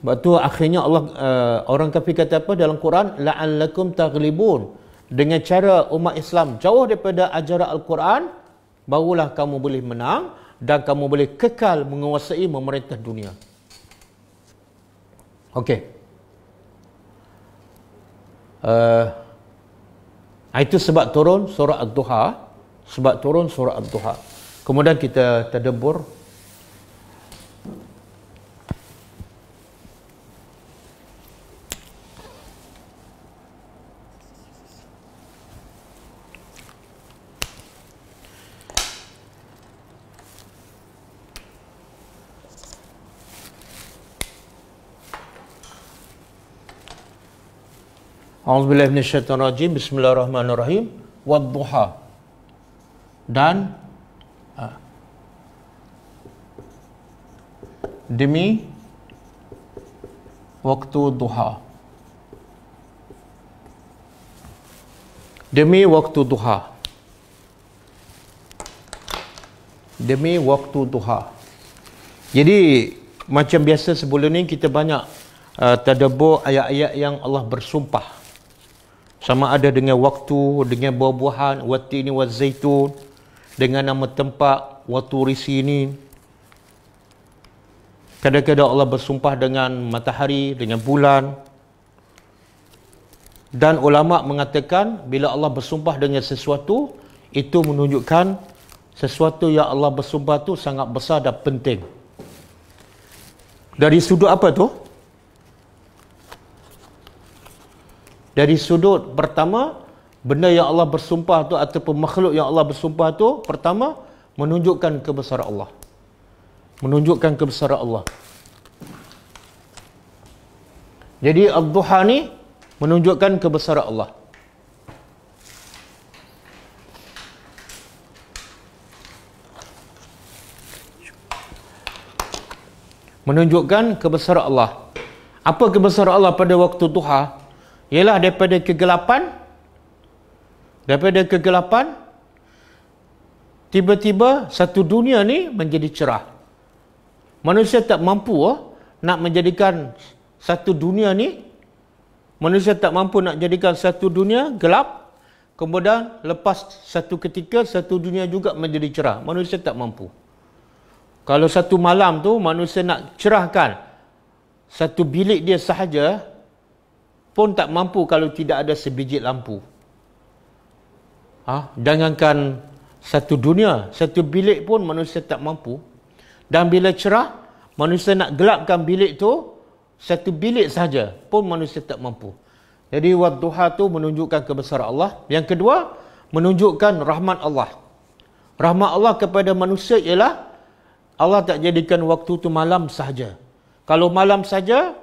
sebab tu akhirnya Allah uh, orang kafir kata apa dalam Quran la'allakum taghlibun dengan cara umat Islam jauh daripada ajaran Al-Quran barulah kamu boleh menang dan kamu boleh kekal menguasai memerintah dunia. Okey. Uh, itu sebab turun surah al duha Sebab turun surah al duha Kemudian kita terdebur A'udzubillahi minasyaitonirrajim. Bismillahirrahmanirrahim. Wadduha. Dan ah, demi waktu duha. Demi waktu duha. Demi waktu duha. Jadi macam biasa sebelum ni kita banyak uh, tadabbur ayat-ayat yang Allah bersumpah sama ada dengan waktu dengan buah-buahan wati ini wa zaitun dengan nama tempat waktu risi ini kadang-kadang Allah bersumpah dengan matahari dengan bulan dan ulama mengatakan bila Allah bersumpah dengan sesuatu itu menunjukkan sesuatu yang Allah bersumpah tu sangat besar dan penting dari sudut apa tu Dari sudut pertama, benda yang Allah bersumpah tu ataupun makhluk yang Allah bersumpah tu pertama menunjukkan kebesaran Allah. Menunjukkan kebesaran Allah. Jadi al duha ni menunjukkan kebesaran Allah. Menunjukkan kebesaran Allah. Apa kebesaran Allah pada waktu Tuhan? ialah daripada kegelapan daripada kegelapan tiba-tiba satu dunia ni menjadi cerah manusia tak mampu oh, nak menjadikan satu dunia ni manusia tak mampu nak jadikan satu dunia gelap kemudian lepas satu ketika satu dunia juga menjadi cerah manusia tak mampu kalau satu malam tu manusia nak cerahkan satu bilik dia sahaja pun tak mampu kalau tidak ada sebiji lampu. Ah, ha? jangankan satu dunia, satu bilik pun manusia tak mampu. Dan bila cerah, manusia nak gelapkan bilik tu satu bilik saja pun manusia tak mampu. Jadi wadduha tu menunjukkan kebesaran Allah. Yang kedua, menunjukkan rahmat Allah. Rahmat Allah kepada manusia ialah Allah tak jadikan waktu tu malam saja. Kalau malam saja,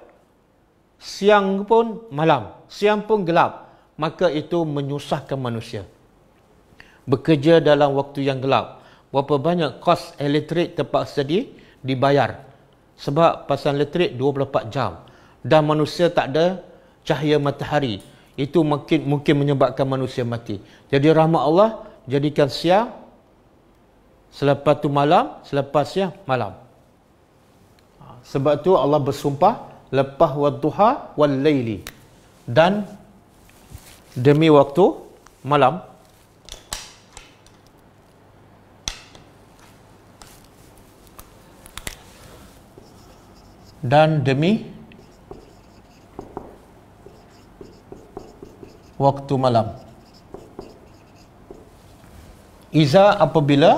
siang pun malam, siang pun gelap, maka itu menyusahkan manusia. Bekerja dalam waktu yang gelap, berapa banyak kos elektrik terpaksa di, dibayar sebab pasang elektrik 24 jam dan manusia tak ada cahaya matahari. Itu mungkin, mungkin menyebabkan manusia mati. Jadi rahmat Allah, jadikan siang selepas tu malam, selepas siang malam. Ha, sebab tu Allah bersumpah lepas wadduha wal laili dan demi waktu malam dan demi waktu malam iza apabila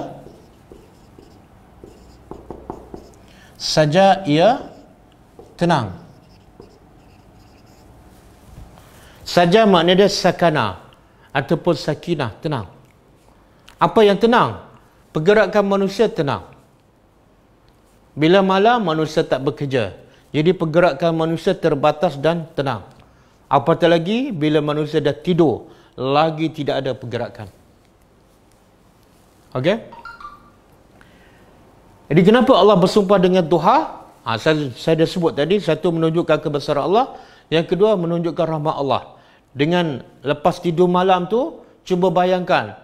saja ia tenang. Saja maknanya dia sakana ataupun sakinah, tenang. Apa yang tenang? Pergerakan manusia tenang. Bila malam manusia tak bekerja. Jadi pergerakan manusia terbatas dan tenang. Apatah lagi bila manusia dah tidur, lagi tidak ada pergerakan. Okey? Jadi kenapa Allah bersumpah dengan Tuhan? Ha, saya, saya dah sebut tadi, satu menunjukkan kebesaran Allah, yang kedua menunjukkan rahmat Allah. Dengan lepas tidur malam tu, cuba bayangkan,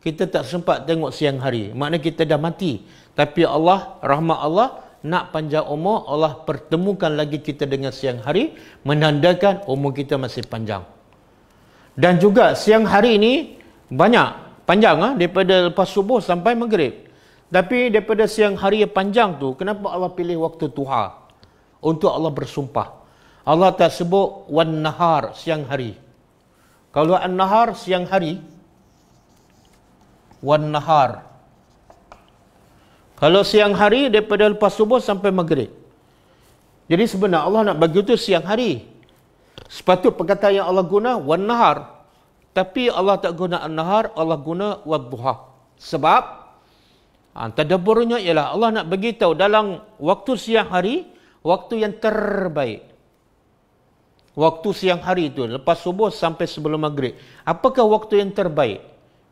kita tak sempat tengok siang hari. Maknanya kita dah mati. Tapi Allah, rahmat Allah, nak panjang umur, Allah pertemukan lagi kita dengan siang hari, menandakan umur kita masih panjang. Dan juga siang hari ini, banyak, panjang ha? daripada lepas subuh sampai maghrib. Tapi daripada siang hari yang panjang tu, kenapa Allah pilih waktu tuha? Untuk Allah bersumpah. Allah tak sebut wan nahar siang hari. Kalau an nahar siang hari, wan nahar. Kalau siang hari daripada lepas subuh sampai maghrib. Jadi sebenarnya Allah nak bagi tu siang hari. Sepatut perkataan yang Allah guna wan nahar. Tapi Allah tak guna an nahar, Allah guna wad duha. Sebab Ha, Tadaburnya ialah Allah nak beritahu dalam waktu siang hari, waktu yang terbaik. Waktu siang hari itu, lepas subuh sampai sebelum maghrib. Apakah waktu yang terbaik?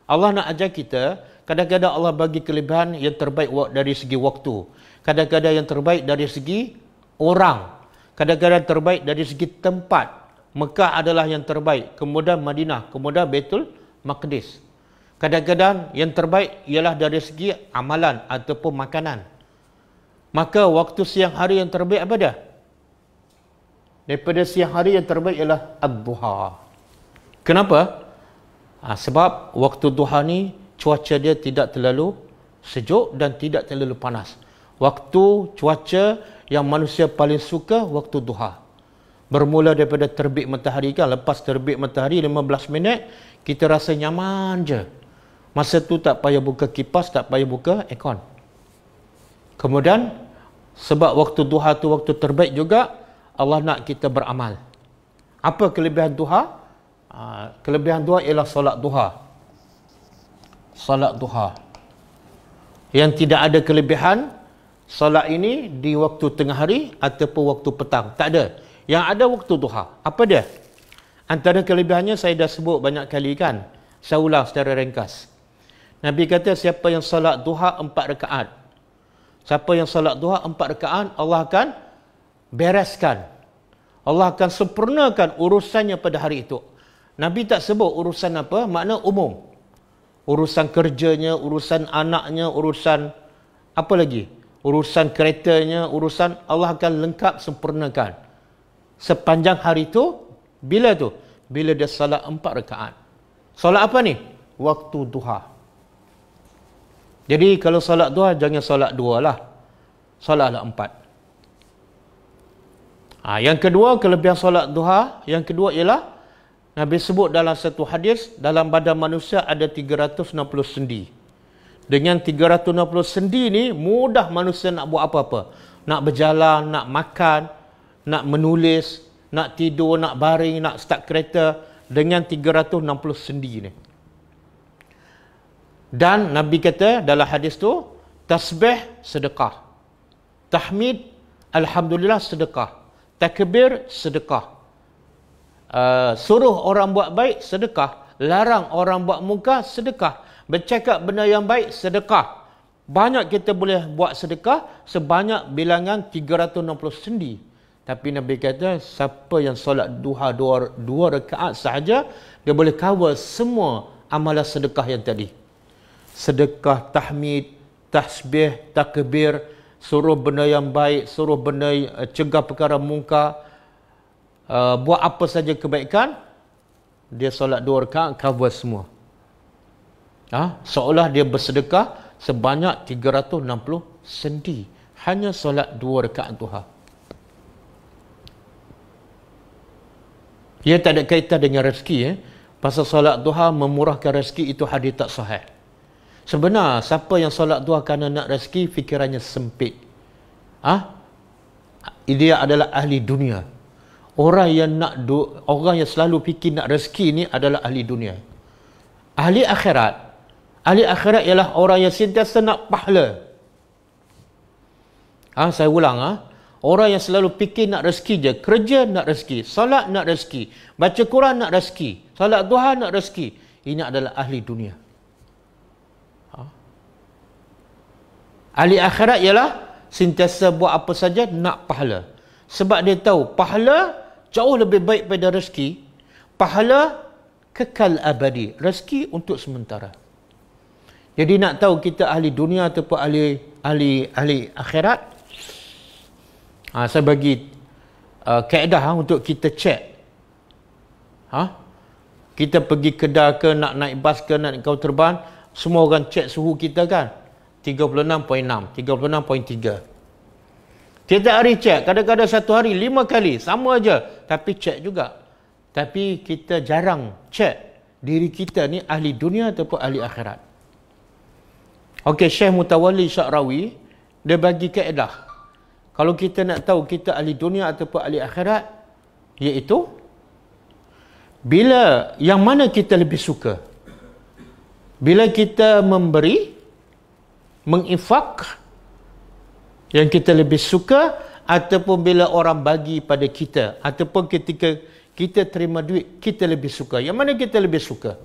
Allah nak ajar kita, kadang-kadang Allah bagi kelebihan yang terbaik dari segi waktu. Kadang-kadang yang terbaik dari segi orang. Kadang-kadang terbaik dari segi tempat. Mekah adalah yang terbaik. Kemudian Madinah. Kemudian Betul Maqdis. Kadang-kadang yang terbaik ialah dari segi amalan ataupun makanan. Maka waktu siang hari yang terbaik apa dah? Daripada siang hari yang terbaik ialah ad Kenapa? Ha, sebab waktu duha ni cuaca dia tidak terlalu sejuk dan tidak terlalu panas. Waktu cuaca yang manusia paling suka waktu duha. Bermula daripada terbit matahari kan. Lepas terbit matahari 15 minit, kita rasa nyaman je. Masa tu tak payah buka kipas, tak payah buka aircon. Kemudian sebab waktu duha tu waktu terbaik juga Allah nak kita beramal. Apa kelebihan duha? Ah, kelebihan duha ialah solat duha. Solat duha. Yang tidak ada kelebihan solat ini di waktu tengah hari ataupun waktu petang. Tak ada. Yang ada waktu duha. Apa dia? Antara kelebihannya saya dah sebut banyak kali kan. Saya ulang secara ringkas. Nabi kata siapa yang salat duha empat rekaat. Siapa yang salat duha empat rekaat, Allah akan bereskan. Allah akan sempurnakan urusannya pada hari itu. Nabi tak sebut urusan apa, makna umum. Urusan kerjanya, urusan anaknya, urusan apa lagi? Urusan keretanya, urusan Allah akan lengkap sempurnakan. Sepanjang hari itu, bila tu? Bila dia salat empat rekaat. Salat apa ni? Waktu duha. Jadi kalau solat dua, jangan solat dua lah. Solatlah empat. Ha, yang kedua, kelebihan solat duha. Yang kedua ialah, Nabi sebut dalam satu hadis, dalam badan manusia ada 360 sendi. Dengan 360 sendi ni, mudah manusia nak buat apa-apa. Nak berjalan, nak makan, nak menulis, nak tidur, nak baring, nak start kereta. Dengan 360 sendi ni. Dan Nabi kata dalam hadis tu tasbih sedekah. Tahmid alhamdulillah sedekah. Takbir sedekah. Uh, suruh orang buat baik sedekah, larang orang buat muka sedekah, bercakap benda yang baik sedekah. Banyak kita boleh buat sedekah sebanyak bilangan 360 sendi. Tapi Nabi kata siapa yang solat duha dua, dua rakaat sahaja dia boleh cover semua amalan sedekah yang tadi sedekah tahmid tasbih takbir suruh benda yang baik suruh benda uh, cegah perkara mungka uh, eh, buat apa saja kebaikan dia solat dua rakaat cover semua ha? seolah dia bersedekah sebanyak 360 sendi hanya solat dua rakaat tuha ia ya, tak ada kaitan dengan rezeki eh? pasal solat tuha memurahkan rezeki itu hadis tak sahih Sebenar siapa yang solat dua kerana nak rezeki fikirannya sempit. Ah, ha? Dia adalah ahli dunia. Orang yang nak do, orang yang selalu fikir nak rezeki ni adalah ahli dunia. Ahli akhirat. Ahli akhirat ialah orang yang sentiasa nak pahala. Ah, ha? saya ulang ah. Ha? Orang yang selalu fikir nak rezeki je. Kerja nak rezeki. solat nak rezeki. Baca Quran nak rezeki. solat Tuhan nak rezeki. Ini adalah ahli dunia. Ahli akhirat ialah sentiasa buat apa saja nak pahala. Sebab dia tahu pahala jauh lebih baik pada rezeki. Pahala kekal abadi. Rezeki untuk sementara. Jadi nak tahu kita ahli dunia ataupun ahli ahli ahli akhirat. Ha, saya bagi uh, kaedah ha, untuk kita check. Ha? Kita pergi kedai ke, nak naik bas ke, nak naik kau terbang. Semua orang check suhu kita kan. 36.6, 36.3. Tiap-tiap hari cek, kadang-kadang satu hari lima kali, sama aja. Tapi cek juga. Tapi kita jarang cek diri kita ni ahli dunia ataupun ahli akhirat. Okey, Syekh Mutawali Syakrawi, dia bagi keedah. Kalau kita nak tahu kita ahli dunia ataupun ahli akhirat, iaitu, bila yang mana kita lebih suka? Bila kita memberi menginfak yang kita lebih suka ataupun bila orang bagi pada kita ataupun ketika kita terima duit kita lebih suka yang mana kita lebih suka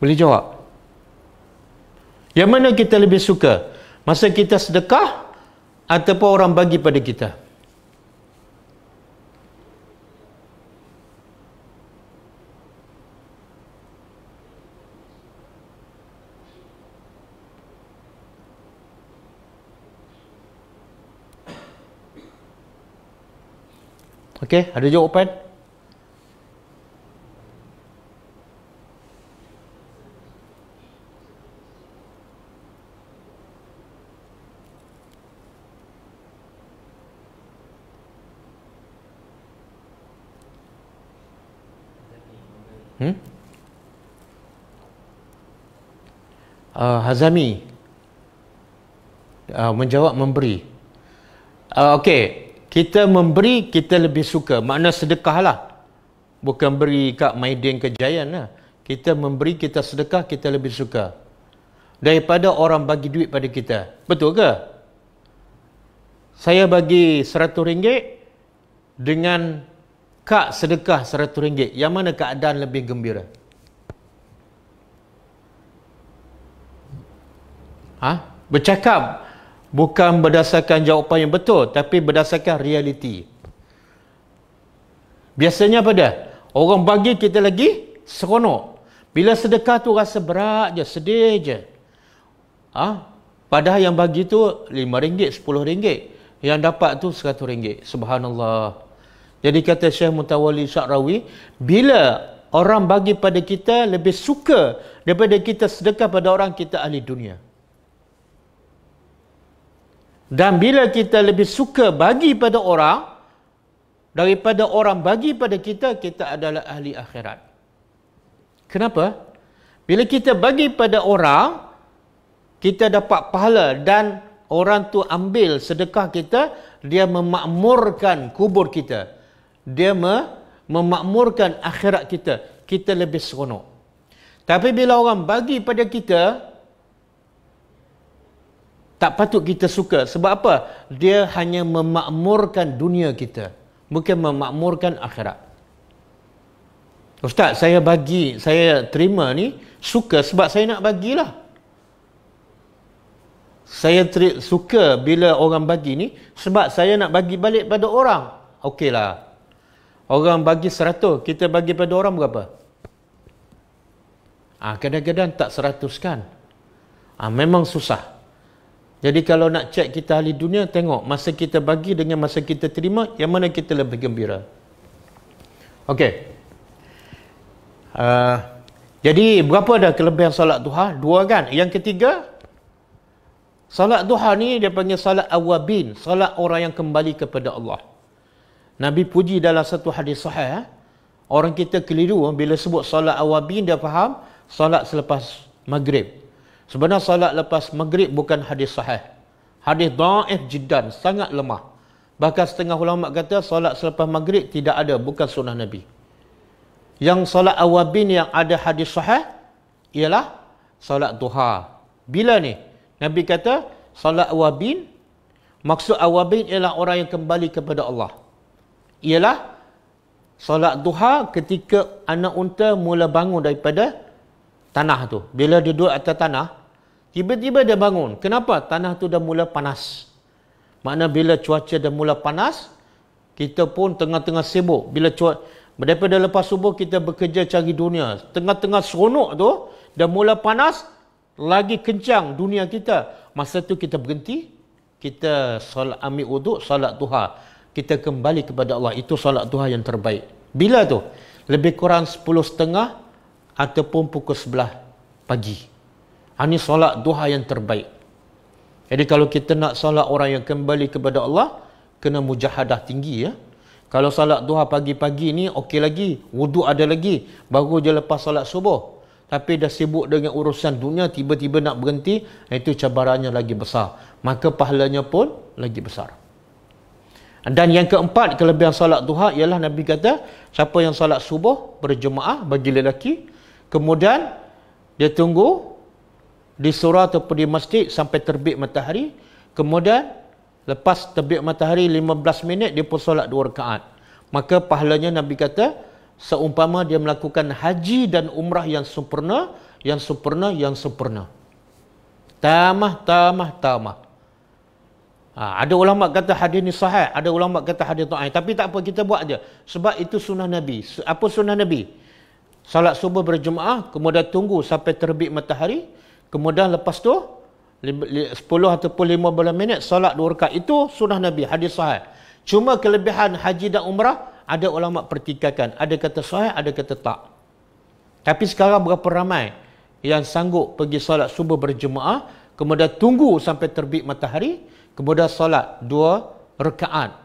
boleh jawab yang mana kita lebih suka masa kita sedekah ataupun orang bagi pada kita Okey, ada jawapan? Hmm? Uh, Hazami uh, menjawab memberi. Uh, Okey, kita memberi kita lebih suka makna sedekah lah bukan beri kat Maidin ke Jayan lah kita memberi kita sedekah kita lebih suka daripada orang bagi duit pada kita betul ke saya bagi rm ringgit dengan kak sedekah rm ringgit, yang mana keadaan lebih gembira ha bercakap bukan berdasarkan jawapan yang betul tapi berdasarkan realiti biasanya apa dia orang bagi kita lagi seronok bila sedekah tu rasa berat je sedih je ah ha? padahal yang bagi tu RM5 RM10 yang dapat tu RM100 subhanallah jadi kata Syekh Mutawali Syakrawi bila orang bagi pada kita lebih suka daripada kita sedekah pada orang kita ahli dunia dan bila kita lebih suka bagi pada orang daripada orang bagi pada kita, kita adalah ahli akhirat. Kenapa? Bila kita bagi pada orang, kita dapat pahala dan orang tu ambil sedekah kita, dia memakmurkan kubur kita. Dia memakmurkan akhirat kita. Kita lebih seronok. Tapi bila orang bagi pada kita, tak patut kita suka sebab apa dia hanya memakmurkan dunia kita bukan memakmurkan akhirat ustaz saya bagi saya terima ni suka sebab saya nak bagilah saya teri- suka bila orang bagi ni sebab saya nak bagi balik pada orang okeylah orang bagi seratus, kita bagi pada orang berapa ah kadang-kadang tak 100 kan ha, memang susah jadi kalau nak cek kita ahli dunia, tengok masa kita bagi dengan masa kita terima, yang mana kita lebih gembira. Okey. Uh, jadi berapa dah kelebihan salat duha? Dua kan? Yang ketiga, salat duha ni dia panggil salat awabin, salat orang yang kembali kepada Allah. Nabi puji dalam satu hadis sahih, eh? orang kita keliru eh? bila sebut salat awabin dia faham salat selepas maghrib. Sebenarnya salat lepas maghrib bukan hadis sahih. Hadis da'if jiddan, sangat lemah. Bahkan setengah ulama kata salat selepas maghrib tidak ada, bukan sunnah Nabi. Yang salat awabin yang ada hadis sahih ialah salat duha. Bila ni? Nabi kata salat awabin, maksud awabin ialah orang yang kembali kepada Allah. Ialah salat duha ketika anak unta mula bangun daripada tanah tu. Bila dia duduk atas tanah, Tiba-tiba dia bangun. Kenapa? Tanah tu dah mula panas. Makna bila cuaca dah mula panas, kita pun tengah-tengah sibuk. Bila cuaca, daripada lepas subuh kita bekerja cari dunia. Tengah-tengah seronok tu, dah mula panas, lagi kencang dunia kita. Masa tu kita berhenti, kita solat ambil uduk, solat duha. Kita kembali kepada Allah. Itu solat duha yang terbaik. Bila tu? Lebih kurang 10.30 ataupun pukul 11 pagi. Ini solat duha yang terbaik. Jadi kalau kita nak solat orang yang kembali kepada Allah, kena mujahadah tinggi ya. Kalau solat duha pagi-pagi ni okey lagi, wuduk ada lagi, baru je lepas solat subuh. Tapi dah sibuk dengan urusan dunia, tiba-tiba nak berhenti, itu cabarannya lagi besar. Maka pahalanya pun lagi besar. Dan yang keempat kelebihan solat duha ialah Nabi kata, siapa yang solat subuh berjemaah bagi lelaki, kemudian dia tunggu di surau atau di masjid sampai terbit matahari. Kemudian lepas terbit matahari 15 minit dia pun solat dua rakaat. Maka pahalanya Nabi kata seumpama dia melakukan haji dan umrah yang sempurna, yang sempurna, yang sempurna. Tamah, tamah, tamah. Ha, ada ulama kata hadis ni sahih, ada ulama kata hadis ta'ain. Tapi tak apa, kita buat je. Sebab itu sunnah Nabi. Apa sunnah Nabi? Salat subuh berjemaah, kemudian tunggu sampai terbit matahari. Kemudian lepas tu 10 ataupun 15 minit solat dua rakaat itu sunnah Nabi hadis sahih. Cuma kelebihan haji dan umrah ada ulama pertikaikan. Ada kata sahih, ada kata tak. Tapi sekarang berapa ramai yang sanggup pergi solat subuh berjemaah kemudian tunggu sampai terbit matahari kemudian solat dua rakaat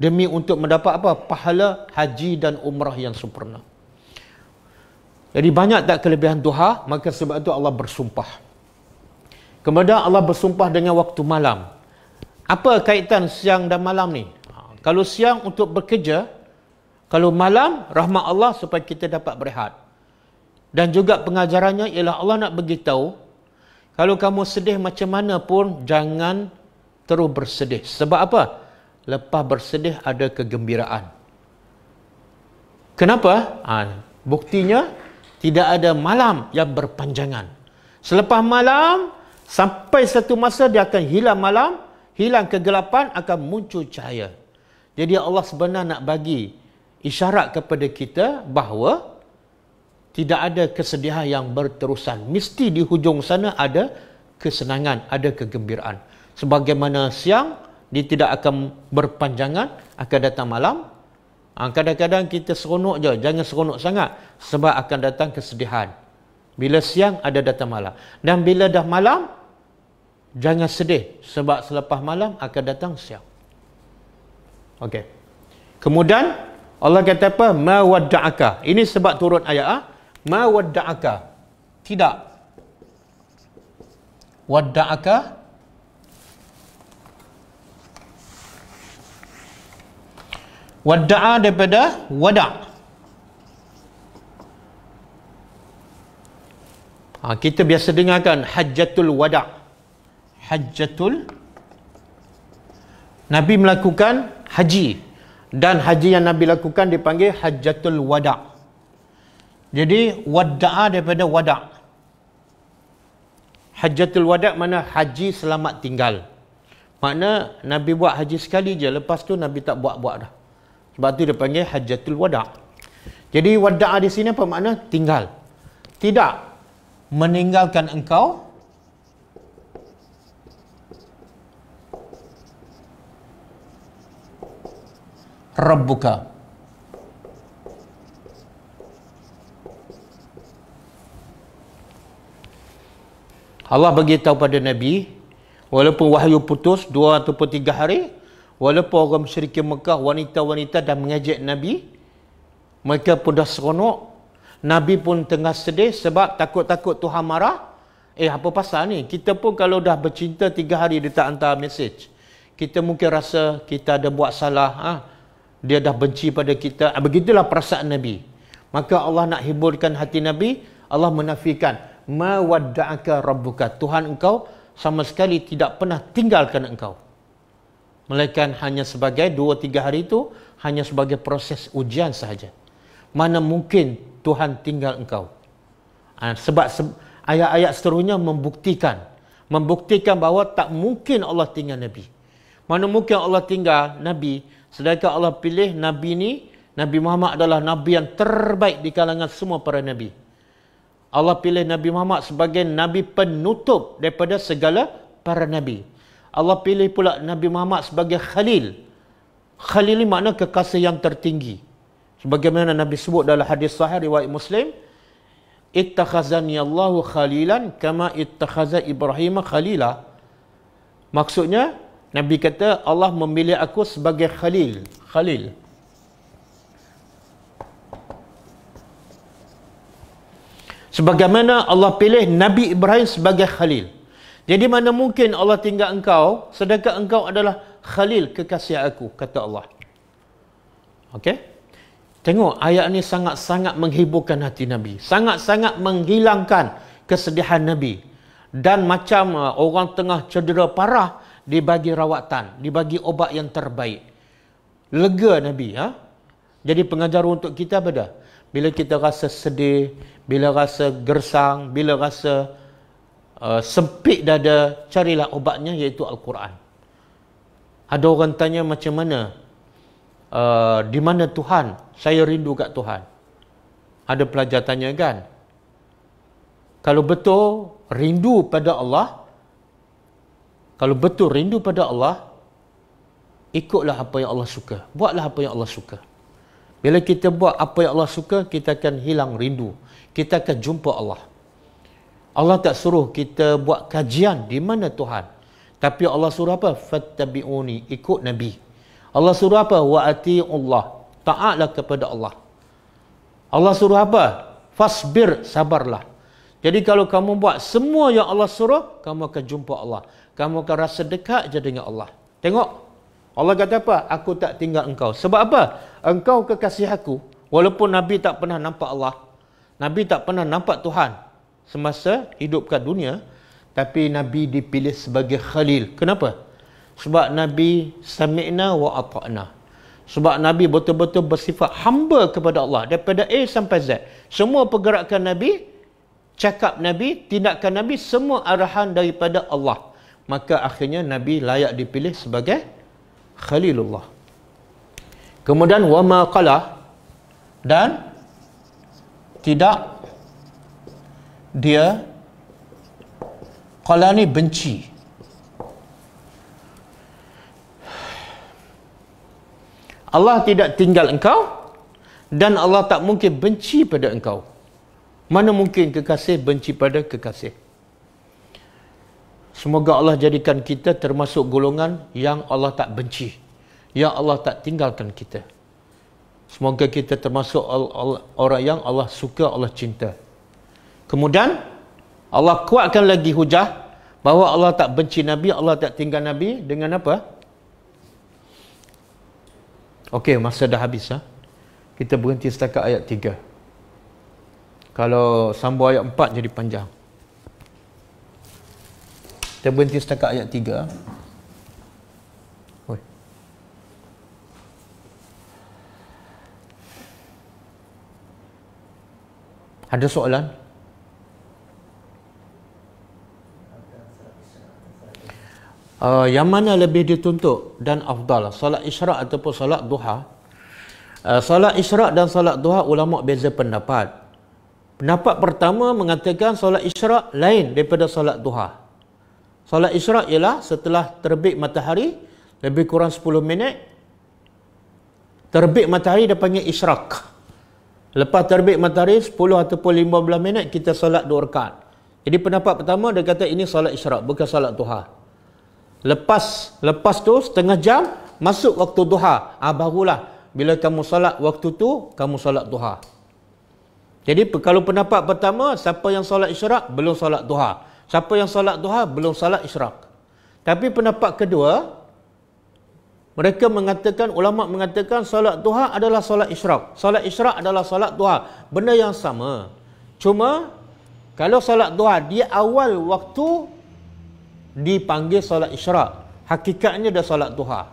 demi untuk mendapat apa pahala haji dan umrah yang sempurna. Jadi banyak tak kelebihan duha, maka sebab itu Allah bersumpah. Kemudian Allah bersumpah dengan waktu malam. Apa kaitan siang dan malam ni? Ha, kalau siang untuk bekerja, kalau malam rahmat Allah supaya kita dapat berehat. Dan juga pengajarannya ialah Allah nak beritahu, kalau kamu sedih macam mana pun, jangan terus bersedih. Sebab apa? Lepas bersedih ada kegembiraan. Kenapa? Ha, buktinya tidak ada malam yang berpanjangan. Selepas malam, sampai satu masa dia akan hilang malam, hilang kegelapan, akan muncul cahaya. Jadi Allah sebenarnya nak bagi isyarat kepada kita bahawa tidak ada kesedihan yang berterusan. Mesti di hujung sana ada kesenangan, ada kegembiraan. Sebagaimana siang, dia tidak akan berpanjangan, akan datang malam, Ha, kadang-kadang kita seronok je, jangan seronok sangat sebab akan datang kesedihan. Bila siang ada datang malam. Dan bila dah malam jangan sedih sebab selepas malam akan datang siang. Okey. Kemudian Allah kata apa? Mawadda'aka. Ini sebab turun ayat ah. Ha? Mawadda'aka. Tidak. Wadda'aka wadda'a daripada wada' ha, kita biasa dengarkan hajjatul wada' hajjatul Nabi melakukan haji dan haji yang Nabi lakukan dipanggil hajjatul wada' jadi wadda'a daripada wada' hajjatul wada' mana haji selamat tinggal makna Nabi buat haji sekali je lepas tu Nabi tak buat-buat dah sebab tu dia panggil hajatul wada'. Jadi wada'a di sini apa makna? Tinggal. Tidak meninggalkan engkau Rabbuka Allah beritahu pada Nabi Walaupun wahyu putus Dua atau tiga hari Walaupun orang musyrik Mekah wanita-wanita dan mengejek Nabi, mereka pun dah seronok. Nabi pun tengah sedih sebab takut-takut Tuhan marah. Eh apa pasal ni? Kita pun kalau dah bercinta tiga hari dia tak hantar mesej. Kita mungkin rasa kita ada buat salah. Ha? Dia dah benci pada kita. Ah, begitulah perasaan Nabi. Maka Allah nak hiburkan hati Nabi. Allah menafikan. Ma wadda'aka Tuhan engkau sama sekali tidak pernah tinggalkan engkau. Melainkan hanya sebagai dua tiga hari itu hanya sebagai proses ujian sahaja. Mana mungkin Tuhan tinggal engkau. Ah, sebab ayat-ayat seterusnya membuktikan. Membuktikan bahawa tak mungkin Allah tinggal Nabi. Mana mungkin Allah tinggal Nabi sedangkan Allah pilih Nabi ini. Nabi Muhammad adalah Nabi yang terbaik di kalangan semua para Nabi. Allah pilih Nabi Muhammad sebagai Nabi penutup daripada segala para Nabi. Allah pilih pula Nabi Muhammad sebagai khalil. Khalil ini makna kekasih yang tertinggi. Sebagaimana Nabi sebut dalam hadis sahih riwayat Muslim, ittakhazani Allahu khalilan kama ittakhaza Ibrahim khalila. Maksudnya Nabi kata Allah memilih aku sebagai khalil, khalil. Sebagaimana Allah pilih Nabi Ibrahim sebagai khalil. Jadi mana mungkin Allah tinggal engkau sedangkan engkau adalah khalil kekasih aku kata Allah. Okey? Tengok ayat ini sangat-sangat menghiburkan hati Nabi, sangat-sangat menghilangkan kesedihan Nabi. Dan macam uh, orang tengah cedera parah dibagi rawatan, dibagi obat yang terbaik. Lega Nabi ya. Jadi pengajar untuk kita apa dah? Bila kita rasa sedih, bila rasa gersang, bila rasa uh, sempit dada, carilah obatnya iaitu Al-Quran. Ada orang tanya macam mana? Uh, di mana Tuhan? Saya rindu kat Tuhan. Ada pelajar tanya kan? Kalau betul rindu pada Allah, kalau betul rindu pada Allah, ikutlah apa yang Allah suka. Buatlah apa yang Allah suka. Bila kita buat apa yang Allah suka, kita akan hilang rindu. Kita akan jumpa Allah. Allah tak suruh kita buat kajian di mana Tuhan. Tapi Allah suruh apa? Fattabi'uni, ikut Nabi. Allah suruh apa? Wa'ati'ullah, ta'atlah kepada Allah. Allah suruh apa? Fasbir, sabarlah. Jadi kalau kamu buat semua yang Allah suruh, kamu akan jumpa Allah. Kamu akan rasa dekat je dengan Allah. Tengok. Allah kata apa? Aku tak tinggal engkau. Sebab apa? Engkau kekasih aku. Walaupun Nabi tak pernah nampak Allah. Nabi tak pernah nampak Tuhan semasa hidup kat dunia tapi nabi dipilih sebagai khalil kenapa sebab nabi sami'na wa ata'na sebab nabi betul-betul bersifat hamba kepada Allah daripada A sampai Z semua pergerakan nabi cakap nabi tindakan nabi semua arahan daripada Allah maka akhirnya nabi layak dipilih sebagai khalilullah kemudian wa ma qala dan tidak dia kalau ni benci Allah tidak tinggal engkau dan Allah tak mungkin benci pada engkau mana mungkin kekasih benci pada kekasih semoga Allah jadikan kita termasuk golongan yang Allah tak benci Ya Allah tak tinggalkan kita. Semoga kita termasuk orang yang Allah suka, Allah cinta. Kemudian Allah kuatkan lagi hujah bahawa Allah tak benci Nabi, Allah tak tinggal Nabi dengan apa? Okey, masa dah habis ha? Kita berhenti setakat ayat tiga. Kalau sambung ayat empat jadi panjang. Kita berhenti setakat ayat 3. Ha? Ada soalan? Ada soalan? uh, yang mana lebih dituntut dan afdal solat isyrak ataupun solat duha uh, solat isyrak dan solat duha ulama beza pendapat pendapat pertama mengatakan solat isyrak lain daripada solat duha solat isyrak ialah setelah terbit matahari lebih kurang 10 minit terbit matahari dia panggil isyrak lepas terbit matahari 10 ataupun 15 minit kita solat dua rakaat jadi pendapat pertama dia kata ini solat isyrak bukan solat duha. Lepas lepas tu setengah jam masuk waktu duha. Ah ha, barulah bila kamu solat waktu tu kamu solat duha. Jadi kalau pendapat pertama siapa yang solat isyrak belum solat duha. Siapa yang solat duha belum solat isyrak. Tapi pendapat kedua mereka mengatakan ulama mengatakan solat duha adalah solat isyrak. Solat isyrak adalah solat duha. Benda yang sama. Cuma kalau solat duha dia awal waktu dipanggil solat isyarat, Hakikatnya dah solat duha.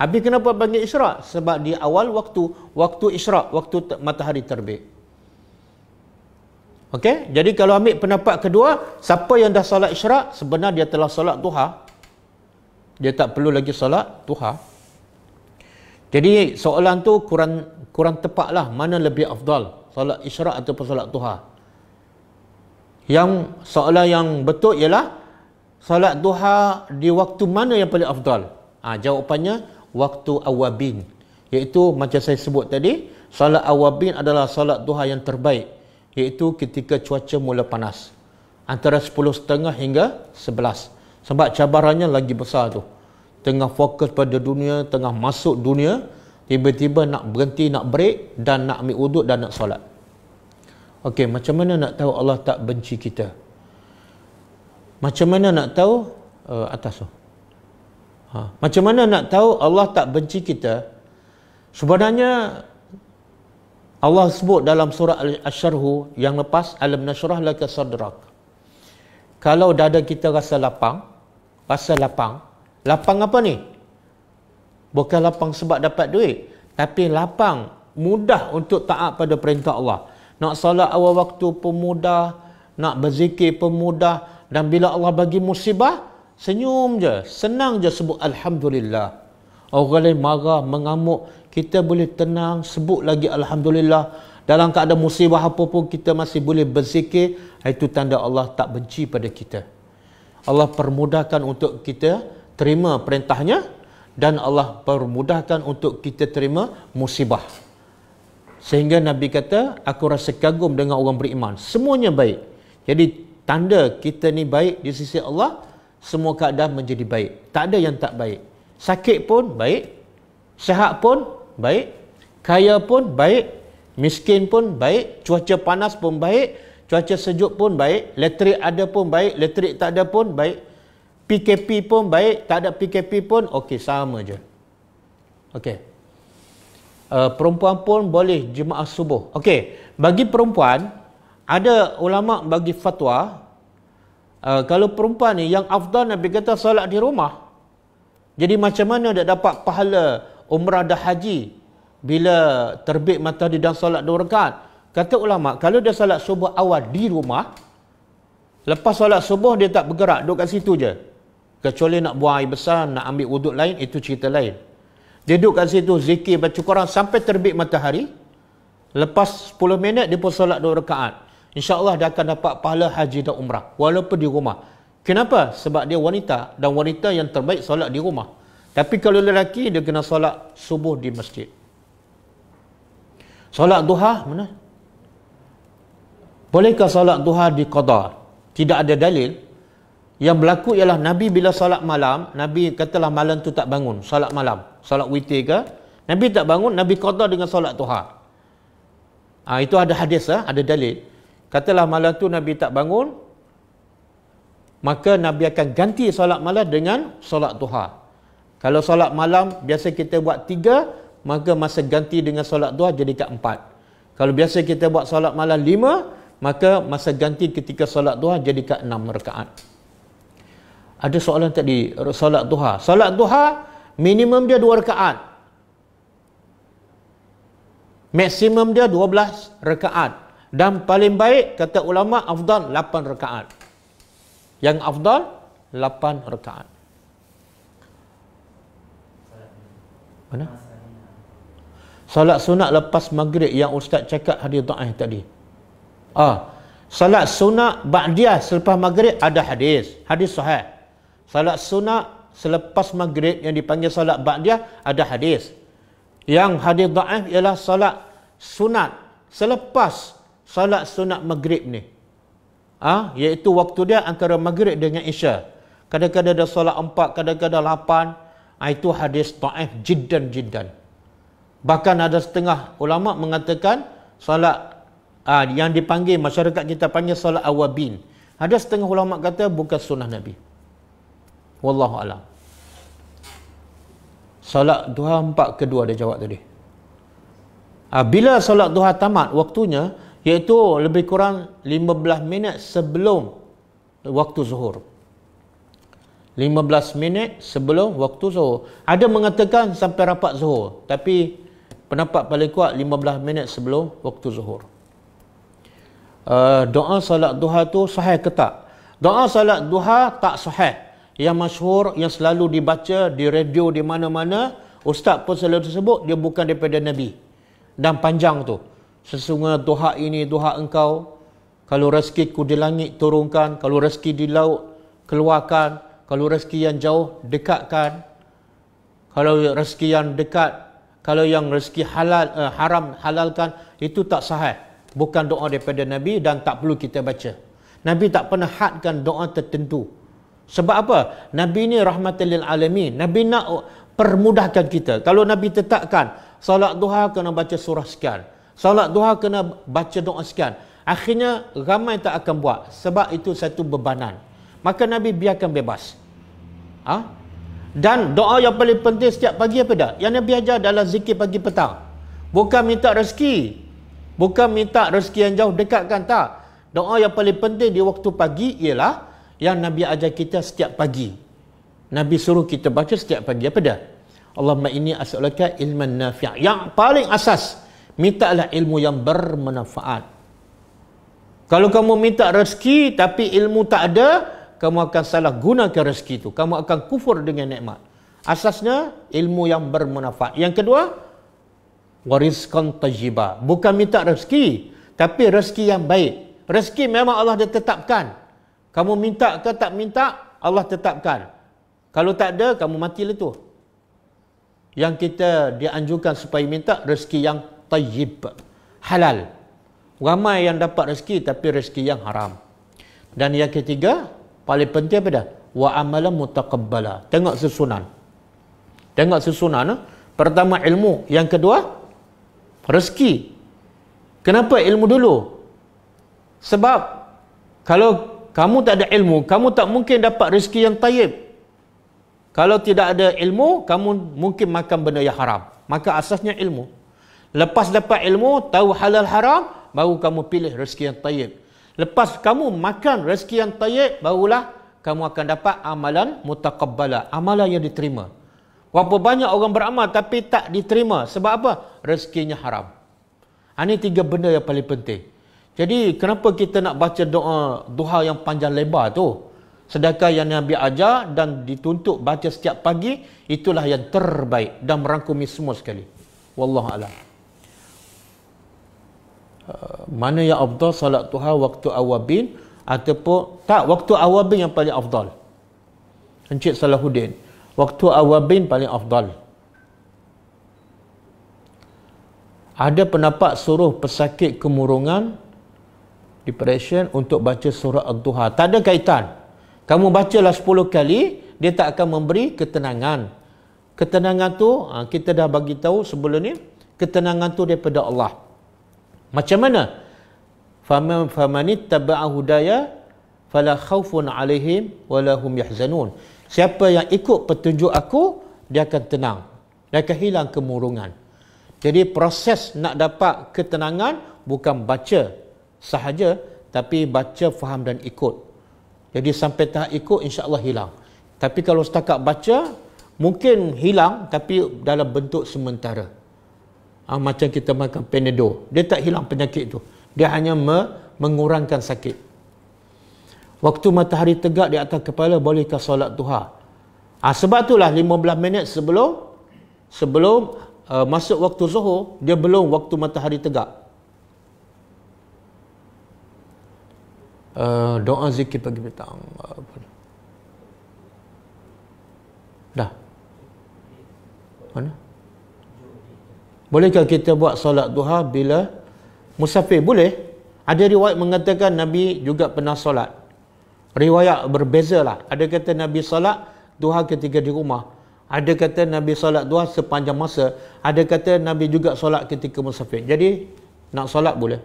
Habis kenapa panggil isyarat? Sebab di awal waktu, waktu isyarat, waktu matahari terbit. Okey, jadi kalau ambil pendapat kedua, siapa yang dah solat isyarat sebenarnya dia telah solat duha. Dia tak perlu lagi solat duha. Jadi soalan tu kurang kurang tepat lah mana lebih afdal solat isyarat atau solat duha. Yang soalan yang betul ialah Salat duha di waktu mana yang paling afdal? Ha, jawapannya, waktu awabin. Iaitu macam saya sebut tadi, salat awabin adalah salat duha yang terbaik. Iaitu ketika cuaca mula panas. Antara 10.30 hingga 11. Sebab cabarannya lagi besar tu. Tengah fokus pada dunia, tengah masuk dunia, tiba-tiba nak berhenti, nak break dan nak ambil udut dan nak salat. Okey, macam mana nak tahu Allah tak benci Kita macam mana nak tahu uh, atas tu ha. macam mana nak tahu Allah tak benci kita sebenarnya Allah sebut dalam surah Al-Asharhu yang lepas Alam Nasrah Laka Sadrak kalau dada kita rasa lapang rasa lapang lapang apa ni? bukan lapang sebab dapat duit tapi lapang mudah untuk taat pada perintah Allah nak salat awal waktu pemuda, nak berzikir pemuda. Dan bila Allah bagi musibah, senyum je. Senang je sebut Alhamdulillah. Orang lain marah, mengamuk. Kita boleh tenang, sebut lagi Alhamdulillah. Dalam keadaan musibah apa pun kita masih boleh berzikir. Itu tanda Allah tak benci pada kita. Allah permudahkan untuk kita terima perintahnya. Dan Allah permudahkan untuk kita terima musibah. Sehingga Nabi kata, aku rasa kagum dengan orang beriman. Semuanya baik. Jadi tanda kita ni baik di sisi Allah semua keadaan menjadi baik tak ada yang tak baik sakit pun baik sehat pun baik kaya pun baik miskin pun baik cuaca panas pun baik cuaca sejuk pun baik elektrik ada pun baik elektrik tak ada pun baik PKP pun baik tak ada PKP pun okey sama je okey Uh, perempuan pun boleh jemaah subuh. Okey, bagi perempuan ada ulama bagi fatwa uh, kalau perempuan ni yang afdal Nabi kata solat di rumah jadi macam mana dia dapat pahala umrah dan haji bila terbit matahari dan solat dua rakaat kata ulama kalau dia solat subuh awal di rumah lepas solat subuh dia tak bergerak duduk kat situ je kecuali nak buang air besar nak ambil wuduk lain itu cerita lain dia duduk kat situ zikir baca Quran sampai terbit matahari lepas 10 minit dia pun solat dua rakaat InsyaAllah dia akan dapat pahala haji dan umrah walaupun di rumah. Kenapa? Sebab dia wanita dan wanita yang terbaik solat di rumah. Tapi kalau lelaki, dia kena solat subuh di masjid. Solat duha, mana? Bolehkah solat duha di qada? Tidak ada dalil. Yang berlaku ialah Nabi bila solat malam, Nabi katalah malam tu tak bangun, solat malam. Solat witir ke? Nabi tak bangun, Nabi qada dengan solat duha. Ha, itu ada hadis, ha? ada dalil. Katalah malam tu Nabi tak bangun, maka Nabi akan ganti solat malam dengan solat duha. Kalau solat malam, biasa kita buat tiga, maka masa ganti dengan solat duha jadi kat empat. Kalau biasa kita buat solat malam lima, maka masa ganti ketika solat duha jadi kat enam rekaat. Ada soalan tadi, solat duha. Solat duha, minimum dia dua rekaat. Maksimum dia dua belas rekaat. Dan paling baik kata ulama afdal 8 rakaat. Yang afdal 8 rakaat. Mana? Salat sunat lepas maghrib yang ustaz cakap hadis dhaif tadi. Ah. Salat sunat ba'diyah selepas maghrib ada hadis. Hadis sahih. Salat sunat selepas maghrib yang dipanggil salat ba'diyah ada hadis. Yang hadis dhaif ialah salat sunat selepas solat sunat maghrib ni. Ha? Iaitu waktu dia antara maghrib dengan isya. Kadang-kadang ada solat empat, kadang-kadang lapan. Ha, itu hadis ta'if jiddan-jiddan. Bahkan ada setengah ulama' mengatakan solat ha, yang dipanggil, masyarakat kita panggil solat awabin. Ada setengah ulama' kata bukan sunnah Nabi. Wallahu a'lam. Solat duha empat kedua dia jawab tadi. Ha, bila solat duha tamat, waktunya iaitu lebih kurang 15 minit sebelum waktu zuhur 15 minit sebelum waktu zuhur ada mengatakan sampai rapat zuhur tapi pendapat paling kuat 15 minit sebelum waktu zuhur uh, doa salat duha tu sahih ke tak? doa salat duha tak sahih yang masyhur yang selalu dibaca di radio di mana-mana ustaz pun selalu sebut dia bukan daripada nabi dan panjang tu sesungguh duha ini duha engkau kalau rezeki ku di langit turunkan kalau rezeki di laut keluarkan kalau rezeki yang jauh dekatkan kalau rezeki yang dekat kalau yang rezeki halal uh, haram halalkan itu tak sah bukan doa daripada nabi dan tak perlu kita baca nabi tak pernah hadkan doa tertentu sebab apa nabi ni rahmatan lil alamin nabi nak permudahkan kita kalau nabi tetapkan solat duha kena baca surah sekian Salat duha kena baca doa sekian. Akhirnya ramai tak akan buat sebab itu satu bebanan. Maka Nabi biarkan bebas. Ah. Ha? Dan doa yang paling penting setiap pagi apa dah? Yang Nabi ajar adalah zikir pagi petang. Bukan minta rezeki. Bukan minta rezeki yang jauh dekatkan tak. Doa yang paling penting di waktu pagi ialah yang Nabi ajar kita setiap pagi. Nabi suruh kita baca setiap pagi apa dah? Allahumma inni as'alaka ilman nafi'. Yang paling asas mintalah ilmu yang bermanfaat kalau kamu minta rezeki tapi ilmu tak ada kamu akan salah gunakan rezeki itu kamu akan kufur dengan nikmat asasnya ilmu yang bermanfaat yang kedua wariskan tajiba bukan minta rezeki tapi rezeki yang baik rezeki memang Allah dah tetapkan kamu minta ke tak minta Allah tetapkan kalau tak ada kamu mati letuh lah yang kita dianjurkan supaya minta rezeki yang tayyib halal ramai yang dapat rezeki tapi rezeki yang haram dan yang ketiga paling penting apa dah wa amalan mutaqabbala tengok susunan tengok susunan eh? pertama ilmu yang kedua rezeki kenapa ilmu dulu sebab kalau kamu tak ada ilmu kamu tak mungkin dapat rezeki yang tayyib kalau tidak ada ilmu kamu mungkin makan benda yang haram maka asasnya ilmu Lepas dapat ilmu, tahu halal haram, baru kamu pilih rezeki yang tayyib. Lepas kamu makan rezeki yang tayyib, barulah kamu akan dapat amalan mutakabbala. Amalan yang diterima. Berapa banyak orang beramal tapi tak diterima. Sebab apa? Rezekinya haram. Ini ha, tiga benda yang paling penting. Jadi kenapa kita nak baca doa duha yang panjang lebar tu? Sedangkan yang Nabi ajar dan dituntut baca setiap pagi, itulah yang terbaik dan merangkumi semua sekali. Wallahualam mana yang afdal solat duha waktu awabin ataupun tak waktu awabin yang paling afdal Encik Salahuddin waktu awabin paling afdal ada pendapat suruh pesakit kemurungan depression untuk baca surah ad-duha tak ada kaitan kamu bacalah 10 kali dia tak akan memberi ketenangan ketenangan tu ha, kita dah bagi tahu sebelum ni ketenangan tu daripada Allah macam mana? Faman famani tabi'a hudaya fala khaufun 'alaihim wala hum yahzanun. Siapa yang ikut petunjuk aku, dia akan tenang. Dia akan hilang kemurungan. Jadi proses nak dapat ketenangan bukan baca sahaja tapi baca, faham dan ikut. Jadi sampai tahap ikut insya-Allah hilang. Tapi kalau setakat baca mungkin hilang tapi dalam bentuk sementara ha, macam kita makan penedo, Dia tak hilang penyakit tu. Dia hanya me- mengurangkan sakit. Waktu matahari tegak di atas kepala, bolehkah solat duha? Ha, sebab itulah 15 minit sebelum sebelum uh, masuk waktu zuhur, dia belum waktu matahari tegak. Uh, doa zikir pagi petang. Uh, dah. Mana? Bolehkah kita buat solat duha bila musafir? Boleh. Ada riwayat mengatakan Nabi juga pernah solat. Riwayat berbeza lah. Ada kata Nabi solat duha ketika di rumah. Ada kata Nabi solat duha sepanjang masa. Ada kata Nabi juga solat ketika musafir. Jadi nak solat boleh.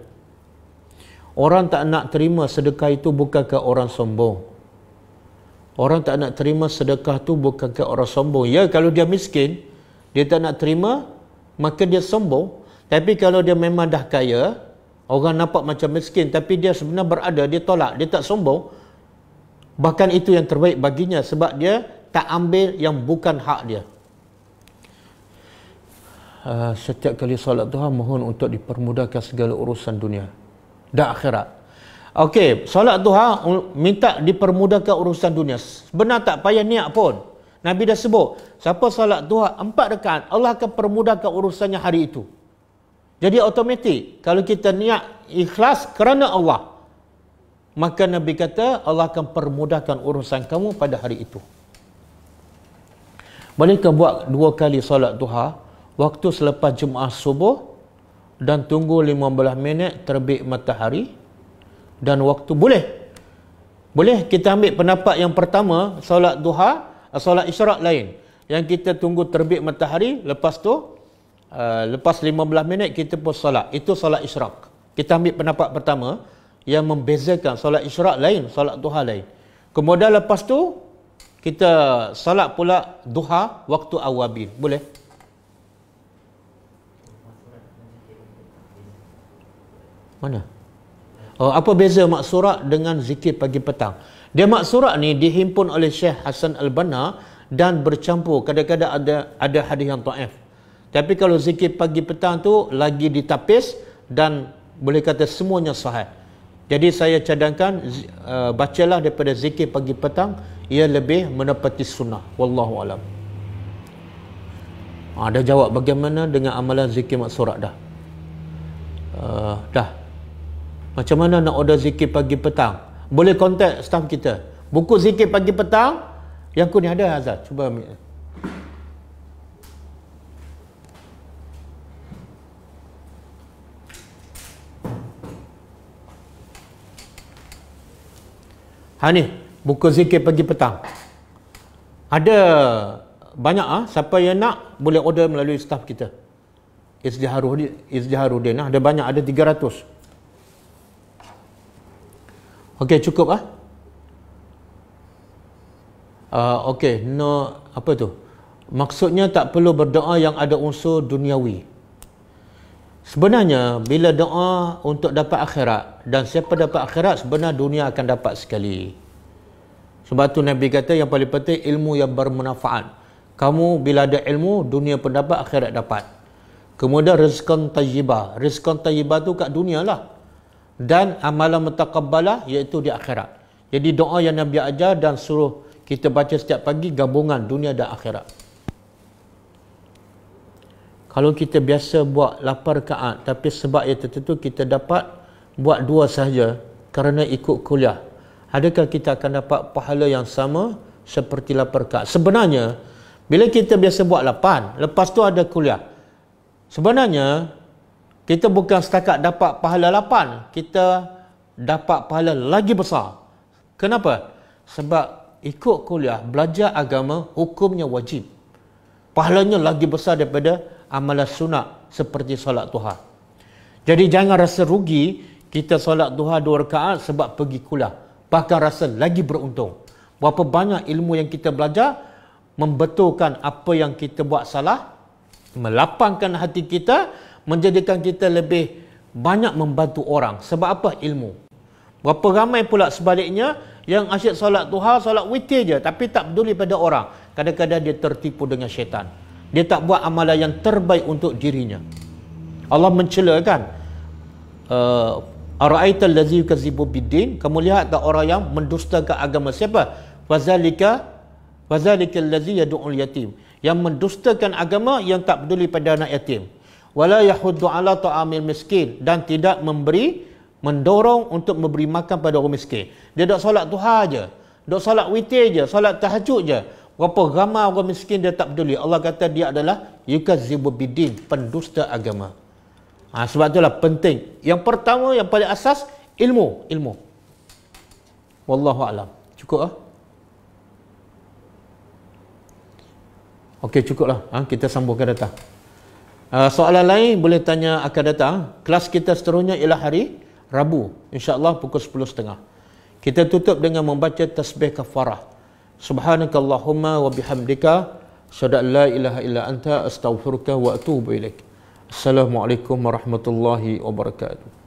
Orang tak nak terima sedekah itu bukankah orang sombong? Orang tak nak terima sedekah tu bukankah orang sombong? Ya, kalau dia miskin, dia tak nak terima, maka dia sombong. Tapi kalau dia memang dah kaya, orang nampak macam miskin tapi dia sebenarnya berada, dia tolak, dia tak sombong. Bahkan itu yang terbaik baginya sebab dia tak ambil yang bukan hak dia. Uh, setiap kali solat Tuhan mohon untuk dipermudahkan segala urusan dunia dan akhirat. Okey, solat Tuhan minta dipermudahkan urusan dunia. Benar tak payah niat pun. Nabi dah sebut, siapa salat duha empat rekaan, Allah akan permudahkan urusannya hari itu. Jadi otomatik, kalau kita niat ikhlas kerana Allah, maka Nabi kata, Allah akan permudahkan urusan kamu pada hari itu. Bolehkah buat dua kali salat duha, waktu selepas Jumaat subuh, dan tunggu 15 minit terbit matahari, dan waktu boleh. Boleh kita ambil pendapat yang pertama, salat duha, Ah, solat isyarat lain yang kita tunggu terbit matahari lepas tu uh, lepas 15 minit kita pun solat itu solat isyarat kita ambil pendapat pertama yang membezakan solat isyarat lain solat duha lain kemudian lepas tu kita solat pula duha waktu awabin boleh Mana? Oh, apa beza mak surat dengan zikir pagi petang? Demak surat ni dihimpun oleh Syekh Hasan Al-Banna dan bercampur. Kadang-kadang ada ada hadis yang ta'if. Tapi kalau zikir pagi petang tu lagi ditapis dan boleh kata semuanya sahih. Jadi saya cadangkan uh, bacalah daripada zikir pagi petang ia lebih menepati sunnah. Wallahu alam. Ada ah, ha, jawab bagaimana dengan amalan zikir mak surat dah? Uh, dah. Macam mana nak order zikir pagi petang? boleh kontak staff kita buku zikir pagi petang yang aku ni ada Azad cuba ambil Ha ni, buku zikir pagi petang. Ada banyak ah ha? siapa yang nak boleh order melalui staff kita. Izdiharudin, Izdiharudin ah, ada banyak ada 300. Okey, cukup ah. Uh, okey, no apa tu? Maksudnya tak perlu berdoa yang ada unsur duniawi. Sebenarnya bila doa untuk dapat akhirat dan siapa dapat akhirat sebenarnya dunia akan dapat sekali. Sebab tu Nabi kata yang paling penting ilmu yang bermanfaat. Kamu bila ada ilmu dunia pendapat akhirat dapat. Kemudian rezekan tayyibah. Rezekan tayyibah tu kat dunia lah dan amalan mutaqabbalah iaitu di akhirat. Jadi doa yang Nabi ajar dan suruh kita baca setiap pagi gabungan dunia dan akhirat. Kalau kita biasa buat lapar kaat, ah, tapi sebab yang tertentu kita dapat buat dua sahaja kerana ikut kuliah. Adakah kita akan dapat pahala yang sama seperti lapar kaat? Ah? Sebenarnya bila kita biasa buat lapan, lepas tu ada kuliah. Sebenarnya kita bukan setakat dapat pahala lapan, kita dapat pahala lagi besar. Kenapa? Sebab ikut kuliah, belajar agama, hukumnya wajib. Pahalanya lagi besar daripada amalan sunat seperti solat duha. Jadi jangan rasa rugi kita solat duha dua rakaat sebab pergi kuliah. Bahkan rasa lagi beruntung. Berapa banyak ilmu yang kita belajar membetulkan apa yang kita buat salah, melapangkan hati kita, menjadikan kita lebih banyak membantu orang sebab apa ilmu berapa ramai pula sebaliknya yang asyik solat duha solat witir je tapi tak peduli pada orang kadang-kadang dia tertipu dengan syaitan dia tak buat amalan yang terbaik untuk dirinya Allah mencela kan uh, araita allazi yukazibu biddin kamu lihat tak orang yang mendusta ke agama siapa fazalika fazalika allazi yad'ul yatim yang mendustakan agama yang tak peduli pada anak yatim wala yahuddu ala ta'amil miskin dan tidak memberi mendorong untuk memberi makan pada orang miskin. Dia dok solat duha aje, dok solat witir aje, solat tahajud aje. Berapa ramai orang miskin dia tak peduli. Allah kata dia adalah yukazibu bidin, pendusta agama. Ha, sebab itulah penting. Yang pertama yang paling asas ilmu, ilmu. Wallahu alam. Cukup ah. Okey cukuplah. Ha, kita sambungkan datang. Uh, soalan lain boleh tanya akan datang. Kelas kita seterusnya ialah hari Rabu. InsyaAllah pukul 10.30. Kita tutup dengan membaca tasbih kafarah. Subhanakallahumma wa bihamdika. Shada la ilaha illa anta astaghfiruka wa atubu ilaik. Assalamualaikum warahmatullahi wabarakatuh.